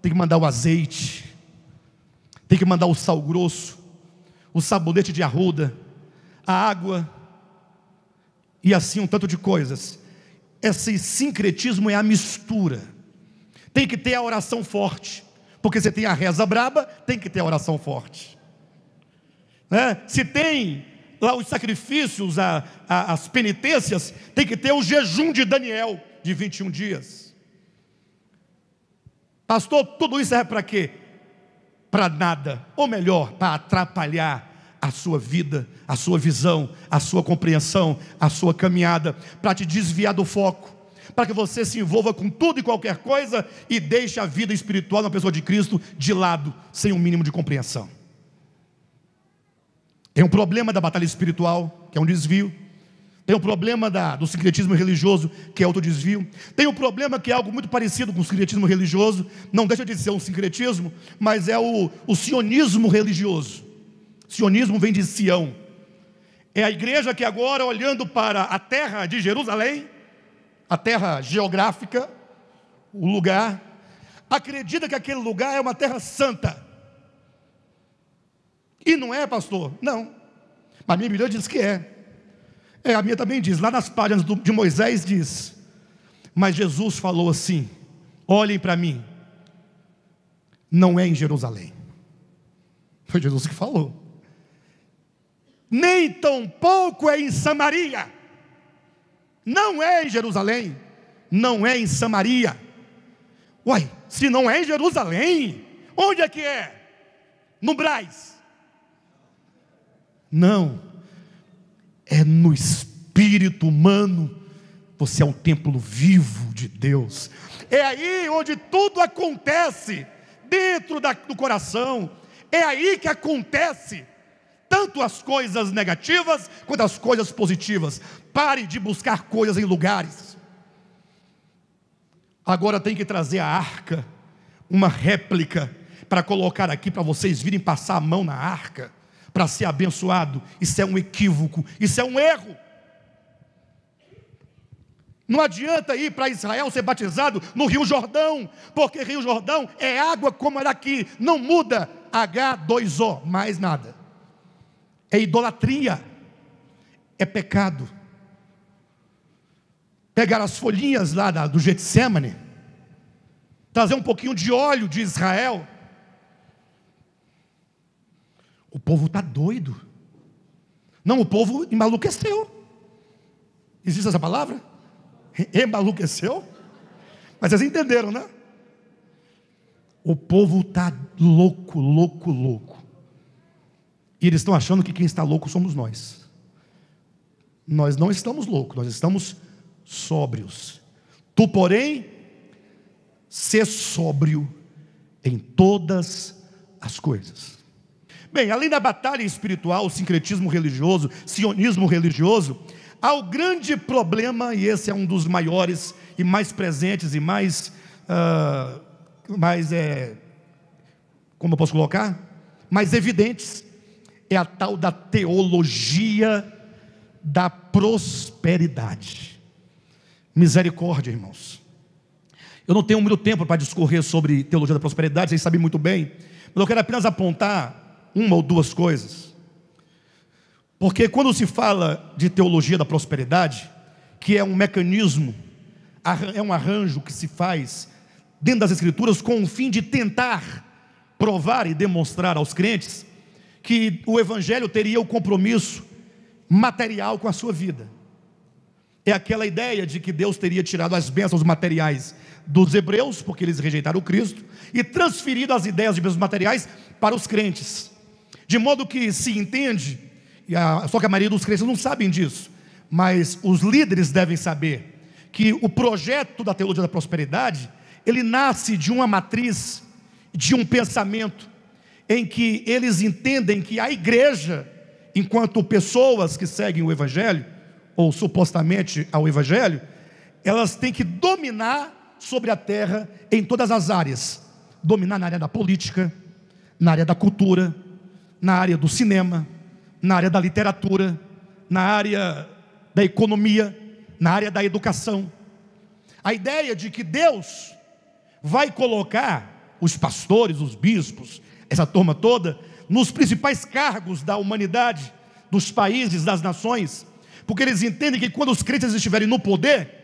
tem que mandar o azeite, tem que mandar o sal grosso, o sabonete de arruda, a água e assim um tanto de coisas. Esse sincretismo é a mistura. Tem que ter a oração forte, porque se tem a reza braba, tem que ter a oração forte. Né? Se tem lá os sacrifícios, a, a, as penitências, tem que ter o jejum de Daniel de 21 dias. Pastor, tudo isso é para quê? Para nada, ou melhor, para atrapalhar a sua vida, a sua visão, a sua compreensão, a sua caminhada, para te desviar do foco, para que você se envolva com tudo e qualquer coisa e deixe a vida espiritual na pessoa de Cristo de lado, sem o um mínimo de compreensão. Tem um problema da batalha espiritual, que é um desvio. Tem o um problema da, do sincretismo religioso, que é outro desvio. Tem o um problema que é algo muito parecido com o sincretismo religioso. Não deixa de ser um sincretismo, mas é o, o sionismo religioso. Sionismo vem de Sião. É a igreja que agora, olhando para a terra de Jerusalém, a terra geográfica, o lugar, acredita que aquele lugar é uma terra santa. E não é, pastor? Não. Mas a minha Bíblia diz que é. É, a minha também diz, lá nas páginas do, de Moisés diz. Mas Jesus falou assim: olhem para mim, não é em Jerusalém. Foi Jesus que falou. Nem tampouco é em Samaria. Não é em Jerusalém. Não é em Samaria. Uai, se não é em Jerusalém, onde é que é? No Braz. Não. É no espírito humano. Você é o templo vivo de Deus. É aí onde tudo acontece, dentro da, do coração. É aí que acontece tanto as coisas negativas quanto as coisas positivas. Pare de buscar coisas em lugares. Agora tem que trazer a arca, uma réplica, para colocar aqui para vocês virem passar a mão na arca para ser abençoado. Isso é um equívoco, isso é um erro. Não adianta ir para Israel ser batizado no Rio Jordão, porque Rio Jordão é água como era aqui, não muda H2O, mais nada. É idolatria, é pecado. Pegar as folhinhas lá do Getsemane, trazer um pouquinho de óleo de Israel, o povo está doido. Não, o povo emaluqueceu. Existe essa palavra? Emaluqueceu? Mas vocês entenderam, né? O povo está louco, louco, louco. E eles estão achando que quem está louco somos nós. Nós não estamos loucos, nós estamos sóbrios. Tu, porém, ser sóbrio em todas as coisas. Bem, além da batalha espiritual, o sincretismo religioso, sionismo religioso, há o grande problema, e esse é um dos maiores e mais presentes e mais. Uh, mais é, como eu posso colocar? Mais evidentes, é a tal da teologia da prosperidade. Misericórdia, irmãos. Eu não tenho muito tempo para discorrer sobre teologia da prosperidade, vocês sabem muito bem, mas eu quero apenas apontar uma ou duas coisas. Porque quando se fala de teologia da prosperidade, que é um mecanismo, é um arranjo que se faz dentro das Escrituras com o fim de tentar provar e demonstrar aos crentes que o Evangelho teria o compromisso material com a sua vida. É aquela ideia de que Deus teria tirado as bênçãos materiais dos hebreus, porque eles rejeitaram o Cristo, e transferido as ideias de bênçãos materiais para os crentes. De modo que se entende, a, só que a maioria dos crentes não sabem disso, mas os líderes devem saber que o projeto da teologia da prosperidade, ele nasce de uma matriz, de um pensamento, em que eles entendem que a igreja, enquanto pessoas que seguem o evangelho, ou supostamente ao evangelho, elas têm que dominar sobre a terra em todas as áreas, dominar na área da política, na área da cultura, na área do cinema, na área da literatura, na área da economia, na área da educação. A ideia de que Deus vai colocar os pastores, os bispos, essa turma toda, nos principais cargos da humanidade, dos países, das nações, porque eles entendem que quando os crentes estiverem no poder,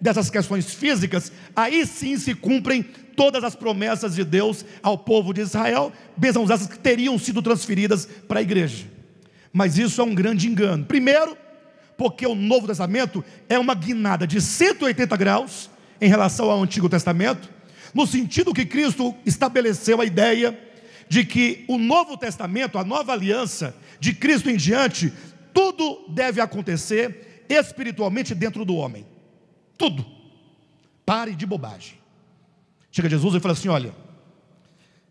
dessas questões físicas, aí sim se cumprem todas as promessas de Deus ao povo de Israel, bênçãos essas que teriam sido transferidas para a igreja. Mas isso é um grande engano. Primeiro, porque o Novo Testamento é uma guinada de 180 graus em relação ao Antigo Testamento, no sentido que Cristo estabeleceu a ideia de que o Novo Testamento, a nova aliança, de Cristo em diante, tudo deve acontecer espiritualmente dentro do homem. Tudo. Pare de bobagem. Chega Jesus e fala assim: olha,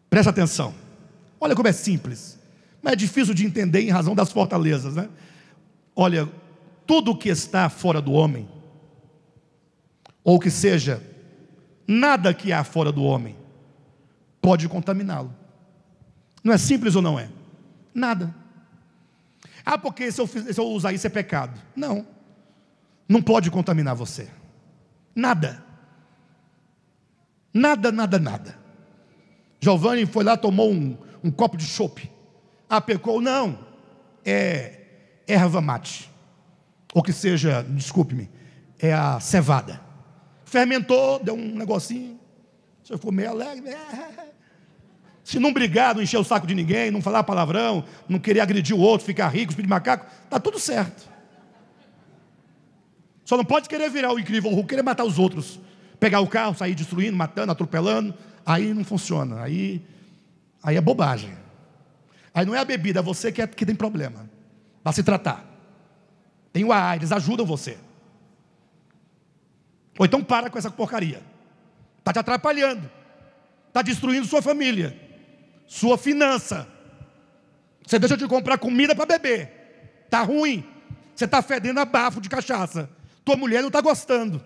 presta atenção. Olha como é simples. Mas é difícil de entender em razão das fortalezas, né? Olha, tudo que está fora do homem, ou que seja, nada que há fora do homem, pode contaminá-lo. Não é simples ou não é? Nada. Ah, porque se eu, se eu usar isso é pecado. Não. Não pode contaminar você. Nada. Nada, nada, nada. Giovanni foi lá, tomou um, um copo de chope. Apecou, ah, Não. É erva mate. Ou que seja, desculpe-me, é a cevada. Fermentou, deu um negocinho. Você ficou meio alegre. Né? [LAUGHS] Se não brigar, não encher o saco de ninguém, não falar palavrão, não querer agredir o outro, ficar rico, espírito de macaco, está tudo certo. Só não pode querer virar o incrível Hulk, querer matar os outros. Pegar o carro, sair destruindo, matando, atropelando. Aí não funciona. Aí, aí é bobagem. Aí não é a bebida, é você que, é, que tem problema. Para se tratar. Tem o AA, eles ajudam você. Ou então para com essa porcaria. Está te atrapalhando. Está destruindo sua família. Sua finança. Você deixa de comprar comida para beber. Está ruim. Você está fedendo a bafo de cachaça. Tua mulher não está gostando.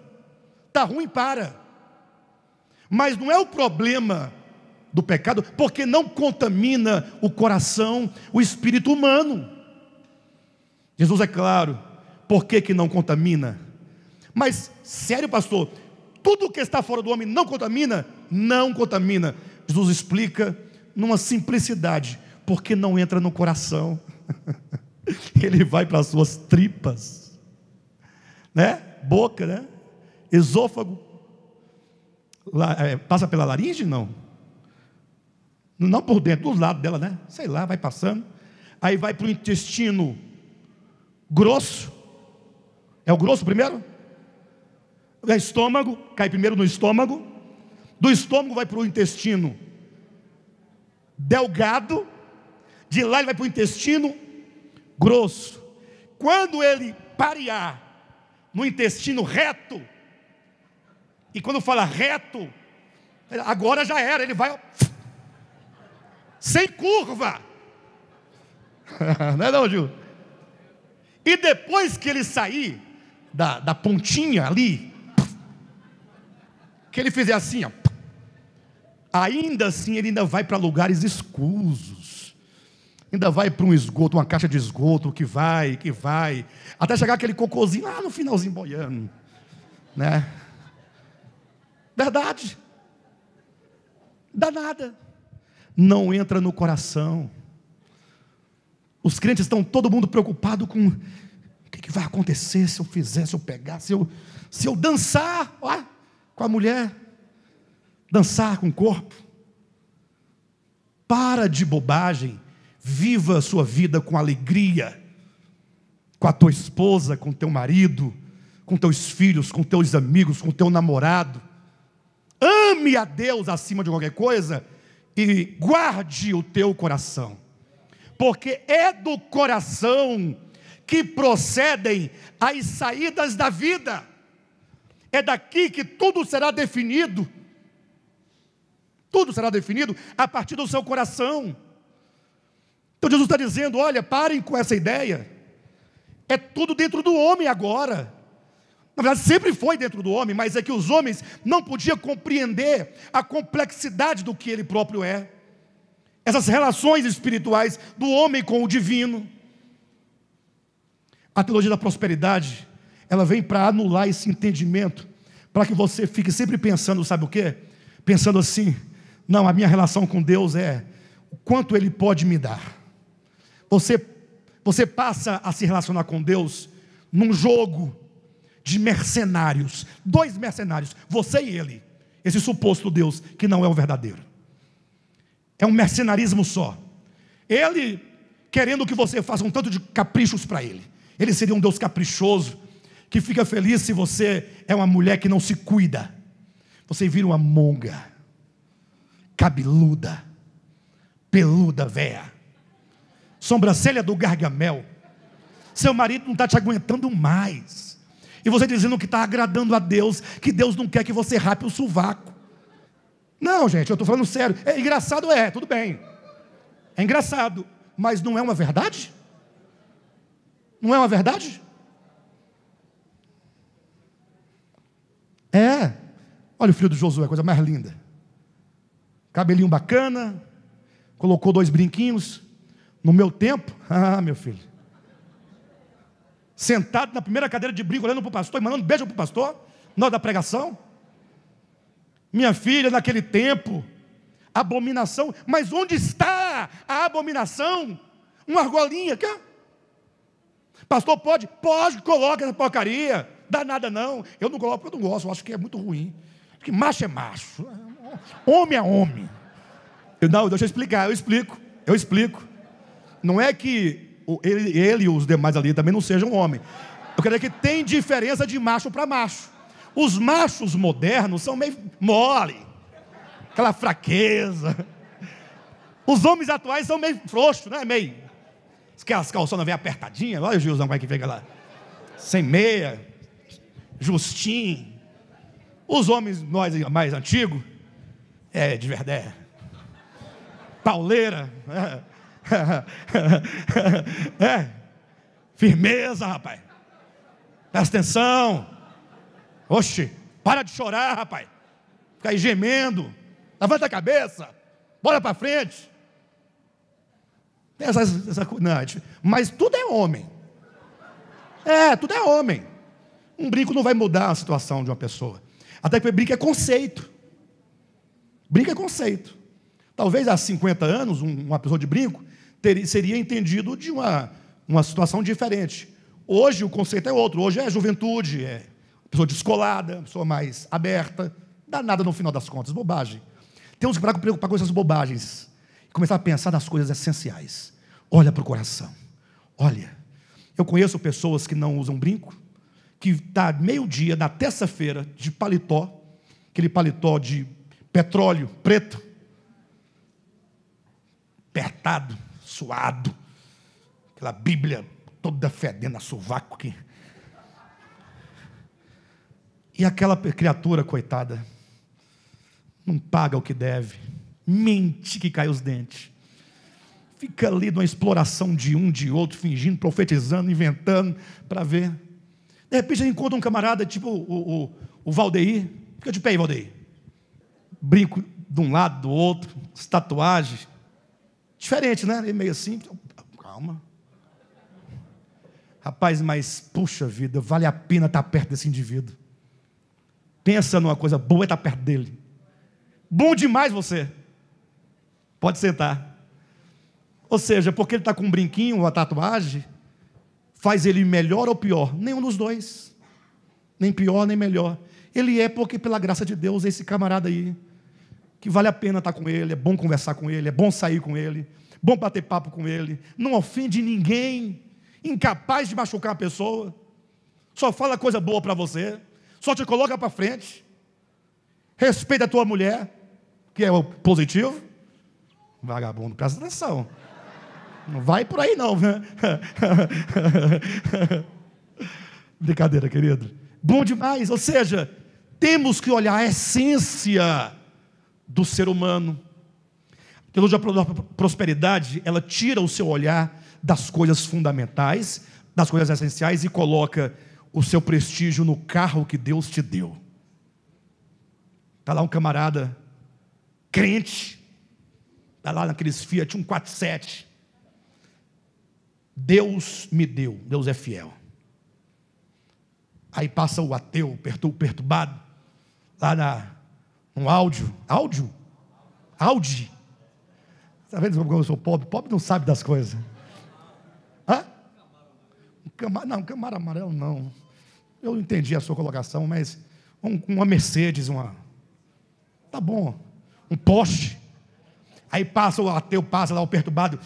Está ruim, para. Mas não é o problema do pecado, porque não contamina o coração, o espírito humano. Jesus é claro, por que, que não contamina? Mas, sério, pastor, tudo que está fora do homem não contamina? Não contamina. Jesus explica numa simplicidade, porque não entra no coração, [LAUGHS] ele vai para as suas tripas né? Boca, né? Esôfago. é, passa pela laringe? Não. Não por dentro, dos lados dela, né? Sei lá, vai passando. Aí vai para o intestino grosso. É o grosso primeiro? É estômago, cai primeiro no estômago. Do estômago vai para o intestino delgado. De lá ele vai para o intestino grosso. Quando ele parear no intestino reto. E quando fala reto, agora já era, ele vai sem curva. [LAUGHS] não é não, Gil? E depois que ele sair da, da pontinha ali, que ele fizer assim, ó, ainda assim ele ainda vai para lugares escusos ainda vai para um esgoto, uma caixa de esgoto, que vai, que vai, até chegar aquele cocôzinho lá no finalzinho boiando, né? Verdade. Dá nada. Não entra no coração. Os crentes estão todo mundo preocupado com o que, que vai acontecer se eu fizer, se eu pegar, se eu, se eu dançar ó, com a mulher, dançar com o corpo. Para de bobagem Viva a sua vida com alegria, com a tua esposa, com teu marido, com teus filhos, com teus amigos, com teu namorado. Ame a Deus acima de qualquer coisa e guarde o teu coração, porque é do coração que procedem as saídas da vida, é daqui que tudo será definido. Tudo será definido a partir do seu coração. Então Jesus está dizendo: olha, parem com essa ideia. É tudo dentro do homem agora. Na verdade, sempre foi dentro do homem, mas é que os homens não podiam compreender a complexidade do que ele próprio é. Essas relações espirituais do homem com o divino. A teologia da prosperidade, ela vem para anular esse entendimento, para que você fique sempre pensando, sabe o quê? Pensando assim: não, a minha relação com Deus é o quanto Ele pode me dar. Você, você passa a se relacionar com Deus num jogo de mercenários, dois mercenários, você e ele, esse suposto Deus que não é o verdadeiro. É um mercenarismo só. Ele querendo que você faça um tanto de caprichos para ele. Ele seria um Deus caprichoso que fica feliz se você é uma mulher que não se cuida. Você vira uma monga, cabeluda, peluda, véia sobrancelha do gargamel. Seu marido não está te aguentando mais. E você dizendo que está agradando a Deus, que Deus não quer que você rape o sovaco. Não, gente, eu estou falando sério. É engraçado, é, tudo bem. É engraçado, mas não é uma verdade? Não é uma verdade? É. Olha o filho do Josué, coisa mais linda. Cabelinho bacana, colocou dois brinquinhos, no meu tempo, ah, meu filho. Sentado na primeira cadeira de brinco, olhando para o pastor e mandando beijo para o pastor, na hora da pregação. Minha filha, naquele tempo, abominação. Mas onde está a abominação? Uma argolinha, quer? Pastor, pode? Pode, coloca essa porcaria. Dá nada não. Eu não coloco porque eu não gosto, eu acho que é muito ruim. Porque macho é macho. Homem é homem. Eu, não, deixa eu explicar, eu explico, eu explico. Não é que ele, ele e os demais ali também não sejam homem. Eu quero dizer que tem diferença de macho para macho. Os machos modernos são meio mole, aquela fraqueza. Os homens atuais são meio frouxos, né? Meio. Que as calçonas vêm apertadinhas. Olha o Gilzão, como é que fica lá. Sem meia, justinho. Os homens, nós mais antigos, é de verdade. Pauleira. É. [LAUGHS] é, firmeza, rapaz. Presta atenção. Oxe, para de chorar, rapaz. Fica aí gemendo. Levanta a cabeça. Bora para frente. Tem essas, essa, é mas tudo é homem. É, tudo é homem. Um brinco não vai mudar a situação de uma pessoa. Até que brinco é conceito. Brinco é conceito. Talvez há 50 anos, um, uma pessoa de brinco teria, seria entendido de uma, uma situação diferente. Hoje o conceito é outro. Hoje é juventude, é pessoa descolada, pessoa mais aberta. Dá nada no final das contas, bobagem. Temos que parar de preocupar com essas bobagens e começar a pensar nas coisas essenciais. Olha para o coração. Olha, eu conheço pessoas que não usam brinco, que está meio-dia, na terça-feira, de paletó, aquele paletó de petróleo preto, apertado, suado, aquela Bíblia toda fedendo a sovaco que. E aquela criatura, coitada, não paga o que deve, mente que cai os dentes, fica ali numa exploração de um, de outro, fingindo, profetizando, inventando, para ver. De repente ele encontra um camarada tipo o, o, o Valdeir, fica de pé aí, Valdeir. Brinco de um lado, do outro, tatuagens, Diferente, né? Ele meio assim, calma. Rapaz, mas puxa vida, vale a pena estar perto desse indivíduo. Pensa numa coisa boa estar tá perto dele. Bom demais você. Pode sentar. Ou seja, porque ele está com um brinquinho, uma tatuagem, faz ele melhor ou pior? Nenhum dos dois. Nem pior, nem melhor. Ele é porque, pela graça de Deus, esse camarada aí que vale a pena estar com ele, é bom conversar com ele, é bom sair com ele, bom bater papo com ele, não ofende ninguém, incapaz de machucar a pessoa, só fala coisa boa para você, só te coloca para frente, respeita a tua mulher, que é o positivo, vagabundo, presta atenção, não vai por aí não, né? [LAUGHS] brincadeira querido, bom demais, ou seja, temos que olhar a essência, do ser humano. A teologia da prosperidade, ela tira o seu olhar das coisas fundamentais, das coisas essenciais e coloca o seu prestígio no carro que Deus te deu. Está lá um camarada crente, está lá naqueles Fiat 147. Deus me deu, Deus é fiel. Aí passa o ateu perturbado, lá na um áudio. Áudio? Audi. Está vendo como eu sou pobre? Pobre não sabe das coisas. Hã? Um camaro, não, um camaro amarelo não. Eu entendi a sua colocação, mas um, uma Mercedes, uma. Tá bom. Um Porsche, Aí passa o ateu, passa lá o perturbado.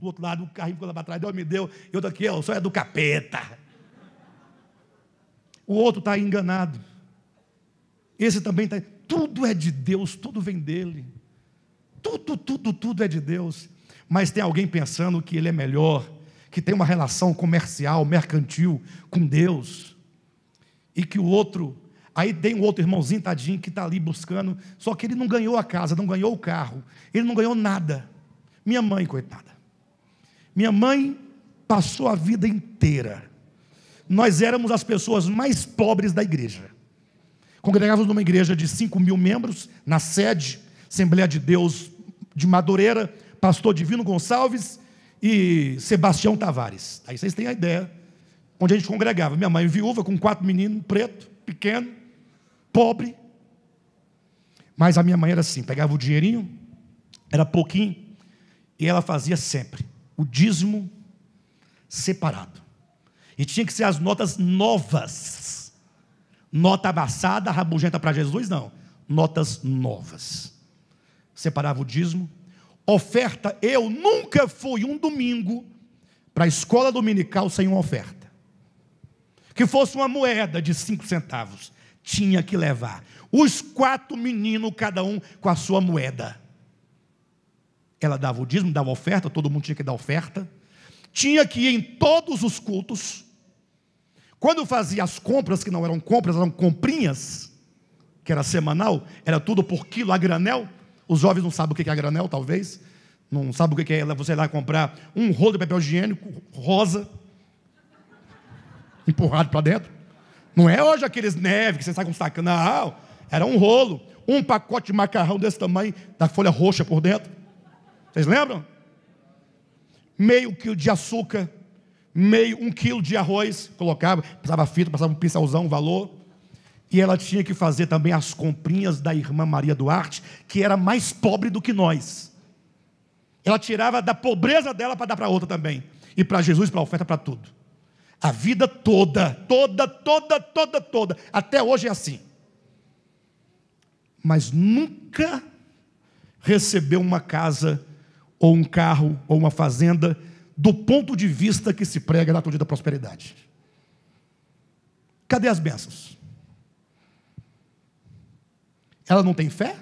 do outro lado, o carrinho ficou lá para trás, Deus me deu, eu daqui, eu só é do capeta. O outro está enganado. Esse também está tudo é de Deus, tudo vem dele. Tudo, tudo, tudo é de Deus. Mas tem alguém pensando que ele é melhor, que tem uma relação comercial, mercantil com Deus, e que o outro, aí tem um outro irmãozinho tadinho que está ali buscando, só que ele não ganhou a casa, não ganhou o carro, ele não ganhou nada. Minha mãe, coitada. Minha mãe passou a vida inteira. Nós éramos as pessoas mais pobres da igreja. Congregávamos numa igreja de 5 mil membros, na sede, Assembleia de Deus de Madureira, pastor Divino Gonçalves e Sebastião Tavares. Aí vocês têm a ideia onde a gente congregava. Minha mãe viúva, com quatro meninos, preto, pequeno, pobre. Mas a minha mãe era assim, pegava o dinheirinho, era pouquinho, e ela fazia sempre o dízimo separado. E tinha que ser as notas novas nota amassada, rabugenta para Jesus, não. Notas novas. Separava o dízimo. Oferta, eu nunca fui um domingo para a escola dominical sem uma oferta. Que fosse uma moeda de cinco centavos. Tinha que levar. Os quatro meninos, cada um com a sua moeda. Ela dava o dízimo, dava oferta, todo mundo tinha que dar oferta. Tinha que ir em todos os cultos quando fazia as compras, que não eram compras, eram comprinhas, que era semanal, era tudo por quilo a granel. Os jovens não sabem o que é a granel, talvez. Não sabem o que é você ir lá comprar um rolo de papel higiênico rosa, [LAUGHS] empurrado para dentro. Não é hoje aqueles neve que você sai com saco. Não, era um rolo. Um pacote de macarrão desse tamanho, da folha roxa por dentro. Vocês lembram? Meio quilo de açúcar meio, um quilo de arroz, colocava, passava fita, passava um pincelzão, um valor. E ela tinha que fazer também as comprinhas da irmã Maria Duarte, que era mais pobre do que nós. Ela tirava da pobreza dela para dar para outra também. E para Jesus, para a oferta, para tudo. A vida toda, toda, toda, toda, toda. Até hoje é assim. Mas nunca recebeu uma casa, ou um carro, ou uma fazenda do ponto de vista que se prega na teoria da prosperidade. Cadê as bênçãos? Ela não tem fé?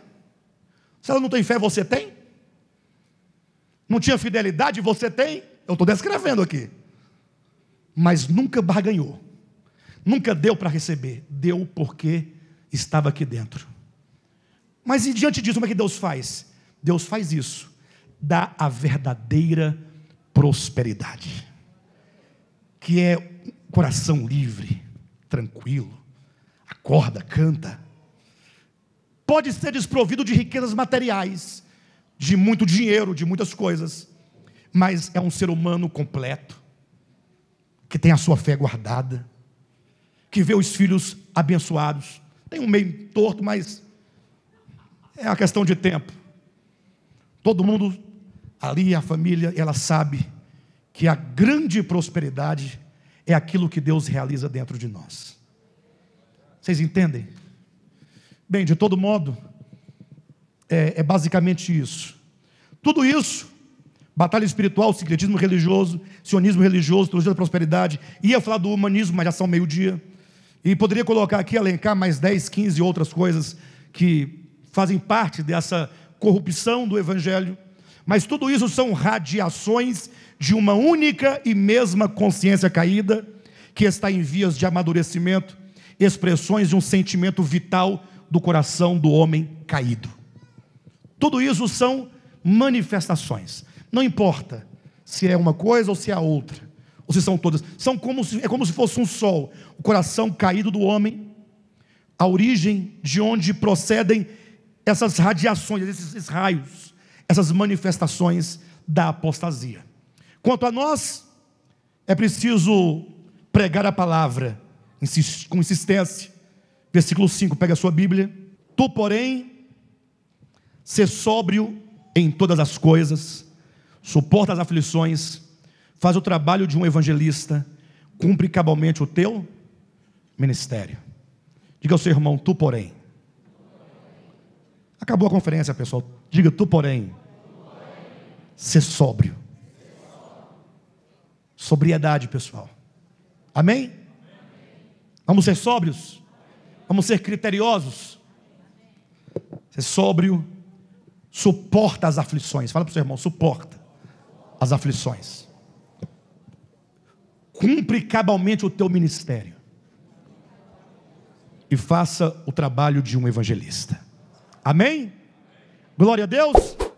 Se ela não tem fé, você tem? Não tinha fidelidade, você tem? Eu estou descrevendo aqui. Mas nunca barganhou. Nunca deu para receber. Deu porque estava aqui dentro. Mas e diante disso, como é que Deus faz? Deus faz isso. Dá a verdadeira prosperidade, que é coração livre, tranquilo, acorda, canta. Pode ser desprovido de riquezas materiais, de muito dinheiro, de muitas coisas, mas é um ser humano completo, que tem a sua fé guardada, que vê os filhos abençoados. Tem um meio torto, mas é uma questão de tempo. Todo mundo Ali a família, ela sabe que a grande prosperidade é aquilo que Deus realiza dentro de nós. Vocês entendem? Bem, de todo modo, é, é basicamente isso. Tudo isso, batalha espiritual, secretismo religioso, sionismo religioso, teologia da prosperidade, ia falar do humanismo, mas já são meio-dia. E poderia colocar aqui, alencar mais 10, 15 outras coisas que fazem parte dessa corrupção do evangelho mas tudo isso são radiações de uma única e mesma consciência caída, que está em vias de amadurecimento, expressões de um sentimento vital do coração do homem caído. Tudo isso são manifestações. Não importa se é uma coisa ou se é a outra, ou se são todas. São como se, é como se fosse um sol, o coração caído do homem, a origem de onde procedem essas radiações, esses, esses raios essas manifestações da apostasia. Quanto a nós, é preciso pregar a palavra com insistência. Versículo 5, pega a sua Bíblia. Tu, porém, ser sóbrio em todas as coisas, suporta as aflições, faz o trabalho de um evangelista, cumpre cabalmente o teu ministério. Diga ao seu irmão, tu, porém. Acabou a conferência, pessoal. Diga, tu, porém, ser sóbrio. Sobriedade, pessoal. Amém? Vamos ser sóbrios? Vamos ser criteriosos? Ser sóbrio suporta as aflições. Fala para o seu irmão, suporta as aflições. Cumpre cabalmente o teu ministério. E faça o trabalho de um evangelista. Amém? Glória a Deus.